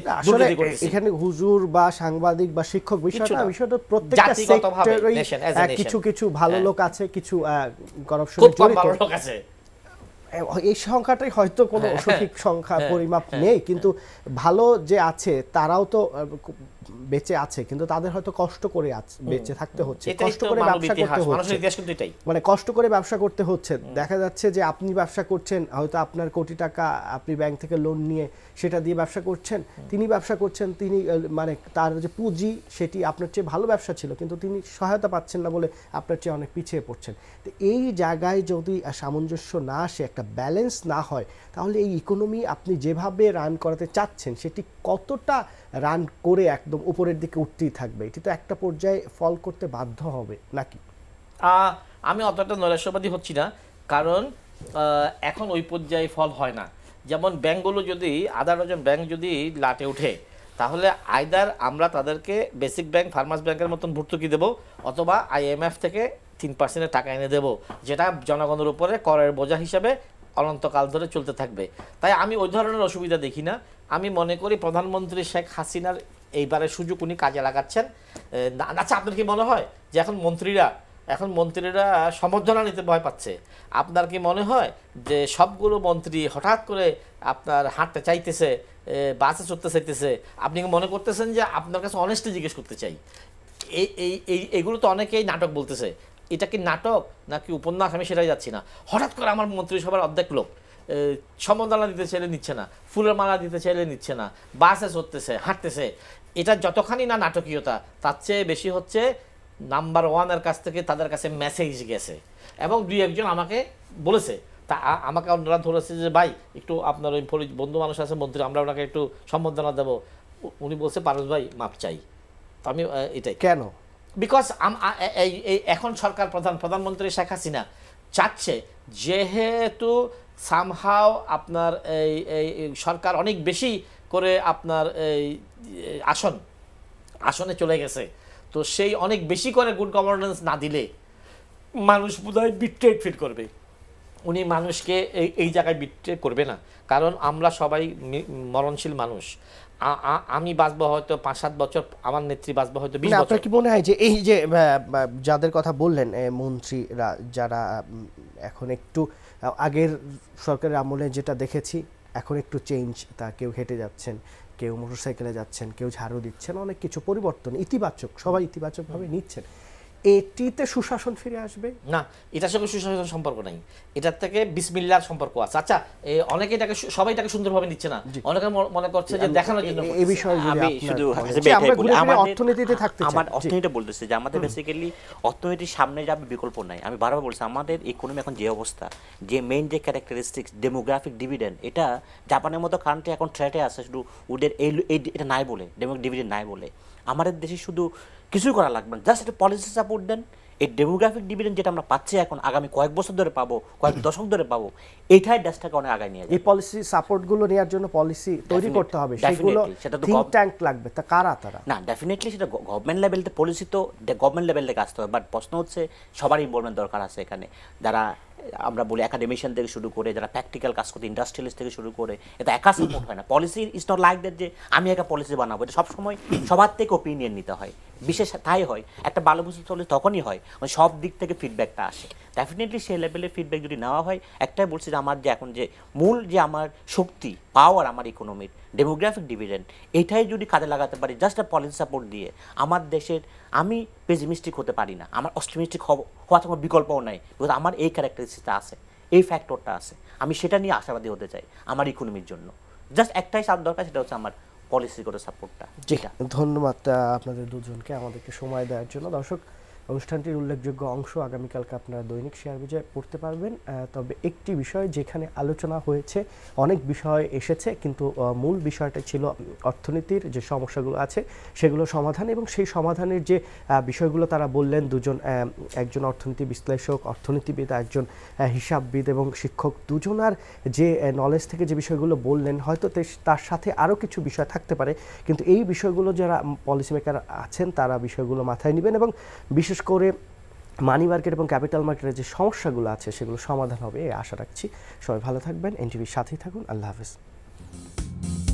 Speaker 2: এখানে
Speaker 1: হুজুর বা সাংবাদিক বা শিক্ষক বিষয়টা বিষয়টা প্রত্যেকটা কিছু কিছু ভালো হ্যাঁ। লোক আছে কিছু ভালো লোক আছে এই সংখ্যাটাই হয়তো কোনো হ্যাঁ। সঠিক সংখ্যা হ্যাঁ। পরিমাপ নেই কিন্তু ভালো যে আছে তারাও তো বেঁচে আছে কিন্তু তাদের হয়তো কষ্ট করে বেঁচে থাকতে হচ্ছে কষ্ট করে ব্যবসা করতে হচ্ছে মানে কষ্ট করে ব্যবসা করতে হচ্ছে দেখা যাচ্ছে যে আপনি ব্যবসা করছেন হয়তো আপনার কোটি টাকা আপনি ব্যাংক থেকে লোন নিয়ে সেটা দিয়ে ব্যবসা করছেন তিনি ব্যবসা করছেন তিনি মানে তার যে পুঁজি সেটি আপনার চেয়ে ভালো ব্যবসা ছিল কিন্তু তিনি সহায়তা পাচ্ছেন না বলে আপনার চেয়ে অনেক পিছিয়ে পড়ছেন তো এই জায়গায় যদি সামঞ্জস্য না আসে একটা ব্যালেন্স না হয় তাহলে এই ইকোনমি আপনি যেভাবে রান করাতে চাচ্ছেন সেটি কতটা রান করে একদম উপরের দিকে উঠতেই থাকবে এটি তো একটা পর্যায়ে ফল করতে বাধ্য হবে নাকি
Speaker 2: আমি অতটা নৈরাশ্যবাদী হচ্ছি না কারণ এখন ওই পর্যায়ে ফল হয় না যেমন ব্যাঙ্কগুলো যদি আধার ডজন ব্যাংক যদি লাটে উঠে তাহলে আইদার আমরা তাদেরকে বেসিক ব্যাংক ফার্মার্স ব্যাংকের মতন ভর্তুকি দেবো অথবা আইএমএফ থেকে তিন পার্সেন্টের টাকা এনে দেবো যেটা জনগণের উপরে করের বোঝা হিসাবে অনন্তকাল ধরে চলতে থাকবে তাই আমি ওই ধরনের অসুবিধা দেখি না আমি মনে করি প্রধানমন্ত্রী শেখ হাসিনার এইবারে সুযোগ উনি কাজে লাগাচ্ছেন আচ্ছা আপনার কি মনে হয় যে এখন মন্ত্রীরা এখন মন্ত্রীরা সমর্থনা নিতে ভয় পাচ্ছে আপনার কি মনে হয় যে সবগুলো মন্ত্রী হঠাৎ করে আপনার হাঁটতে চাইতেছে বাসে চড়তে চাইতেছে আপনি মনে করতেছেন যে আপনার কাছে অনেস্টলি জিজ্ঞেস করতে চাই এই এই এইগুলো তো অনেকেই নাটক বলতেছে এটা কি নাটক নাকি উপন্যাস আমি সেটাই যাচ্ছি না হঠাৎ করে আমার মন্ত্রিসভার অর্ধেক লোক সম্বন্ধনা দিতে চাইলে নিচ্ছে না ফুলের মালা দিতে চাইলে নিচ্ছে না বাসে চড়তেছে হাঁটতেছে এটা যতখানি না নাটকীয়তা তার চেয়ে বেশি হচ্ছে নাম্বার ওয়ানের কাছ থেকে তাদের কাছে মেসেজ গেছে এবং দুই একজন আমাকে বলেছে তা আমাকে ওনারা ধরেছে যে ভাই একটু আপনার ওই বন্ধু মানুষ আছে মন্ত্রী আমরা ওনাকে একটু সম্বর্ধনা দেবো উনি বলছে পারস ভাই মাপ চাই তো আমি এটাই কেন বিকজ এখন সরকার প্রধান প্রধানমন্ত্রী শেখ হাসিনা চাচ্ছে যেহেতু সামহাও আপনার এই সরকার অনেক বেশি করে আপনার এই আসন আসনে চলে গেছে তো সেই অনেক বেশি করে গুড গভর্নেন্স না দিলে মানুষ বোধহয় বিট্রেক ফিল করবে উনি মানুষকে এই এই জায়গায় বিট্রে করবে না কারণ আমরা সবাই মরণশীল মানুষ আমি বাঁচবো হয়তো পাঁচ সাত বছর আমার নেত্রী বাঁচবো হয়তো বিশ মানে আপনার কি
Speaker 1: মনে হয় যে এই যে যাদের কথা বললেন মন্ত্রীরা যারা এখন একটু আগের সরকারের আমলে যেটা দেখেছি এখন একটু চেঞ্জ তা কেউ হেঁটে যাচ্ছেন কেউ মোটরসাইকেলে যাচ্ছেন কেউ ঝাড়ু দিচ্ছেন অনেক কিছু পরিবর্তন ইতিবাচক সবাই ইতিবাচকভাবে নিচ্ছেন এটিতে সুশাসন ফিরে আসবে
Speaker 2: না এটার সঙ্গে সুশাসন সম্পর্ক নাই এটার থেকে বিসমিল্লার সম্পর্ক আছে আচ্ছা অনেকে এটাকে সবাই এটাকে সুন্দরভাবে নিচ্ছে না অনেকে মনে করছে যে দেখানোর জন্য এই বিষয়ে আমি শুধু আমার
Speaker 3: অর্থনীতিতে থাকতে আমার অর্থনীতিটা বলতেছে যে আমাদের বেসিক্যালি অর্থনীতির সামনে যাবে বিকল্প নাই আমি বারবার বলছি আমাদের ইকোনমি এখন যে অবস্থা যে মেইন যে ক্যারেক্টারিস্টিক্স ডেমোগ্রাফিক ডিভিডেন্ড এটা জাপানের মতো কান্ট্রি এখন থ্রেটে আছে শুধু ওদের এই এটা নাই বলে ডেমোগ্রাফিক ডিভিডেন্ড নাই বলে আমাদের দেশে শুধু কিছুই করা লাগবে না জাস্ট একটা পলিসি সাপোর্ট দেন এই ডেমোগ্রাফিক ডিভিডেন্ড যেটা আমরা পাচ্ছি এখন আগামী কয়েক বছর ধরে পাবো কয়েক দশক ধরে পাবো এইটাই দেশটাকে অনেক আগায় নিয়ে
Speaker 1: এই পলিসি সাপোর্ট গুলো নেওয়ার জন্য পলিসি তৈরি করতে হবে সেগুলো সেটা তো থিঙ্ক ট্যাঙ্ক লাগবে তা কারা তারা
Speaker 3: না ডেফিনেটলি সেটা গভর্নমেন্ট লেভেল থেকে পলিসি তো গভর্নমেন্ট লেভেল থেকে আসতে হবে বাট প্রশ্ন হচ্ছে সবারই ইনভলভমেন্ট দরকার আছে এখানে যারা আমরা বলি একাডেমিশিয়ান থেকে শুরু করে যারা প্র্যাকটিক্যাল কাজ করতে ইন্ডাস্ট্রিয়ালিস্ট থেকে শুরু করে এটা একা সাপোর্ট হয় না policy is not like that যে আমি একা পলিসি বানাবো এটা সবসময় সবার থেকে ওপিনিয়ন নিতে হয় বিশেষ তাই হয় একটা ভালো বুঝতে চলে তখনই হয় মানে সব দিক থেকে ফিডব্যাকটা আসে ডেফিনেটলি সেই লেভেলের ফিডব্যাক যদি নেওয়া হয় একটাই বলছি যে আমার যে এখন যে মূল যে আমার শক্তি পাওয়ার আমার ইকোনমির ডেমোগ্রাফিক ডিভিডেন্ড এটাই যদি কাজে লাগাতে পারি জাস্ট পলিসি সাপোর্ট দিয়ে আমার দেশের আমি পেজিমিস্টিক হতে পারি না আমার অস্টিমিস্টিক হওয়ার কোনো বিকল্পও নাই বিকজ আমার এই ক্যারেক্টারিস্টিকটা আছে এই ফ্যাক্টরটা আছে আমি সেটা নিয়ে আশাবাদী হতে চাই আমার ইকোনমির জন্য জাস্ট একটাই সাপ দরকার সেটা হচ্ছে আমার পলিসিগত সাপোর্টটা
Speaker 1: যেটা ধন্যবাদ আপনাদের দুজনকে আমাদেরকে সময় দেওয়ার জন্য দর্শক অনুষ্ঠানটির উল্লেখযোগ্য অংশ আগামীকালকে আপনারা দৈনিক শেয়ার বিজয় পড়তে পারবেন তবে একটি বিষয় যেখানে আলোচনা হয়েছে অনেক বিষয় এসেছে কিন্তু মূল বিষয়টা ছিল অর্থনীতির যে সমস্যাগুলো আছে সেগুলো সমাধান এবং সেই সমাধানের যে বিষয়গুলো তারা বললেন দুজন একজন অর্থনীতি বিশ্লেষক অর্থনীতিবিদ একজন হিসাববিদ এবং শিক্ষক দুজনার যে নলেজ থেকে যে বিষয়গুলো বললেন হয়তো তার সাথে আরও কিছু বিষয় থাকতে পারে কিন্তু এই বিষয়গুলো যারা পলিসি মেকার আছেন তারা বিষয়গুলো মাথায় নেবেন এবং বিশেষ বিশেষ করে মানি মার্কেট এবং ক্যাপিটাল মার্কেটের যে সমস্যাগুলো আছে সেগুলো সমাধান হবে এই আশা রাখছি সবাই ভালো থাকবেন এনটিভির সাথেই থাকুন আল্লাহ হাফিজ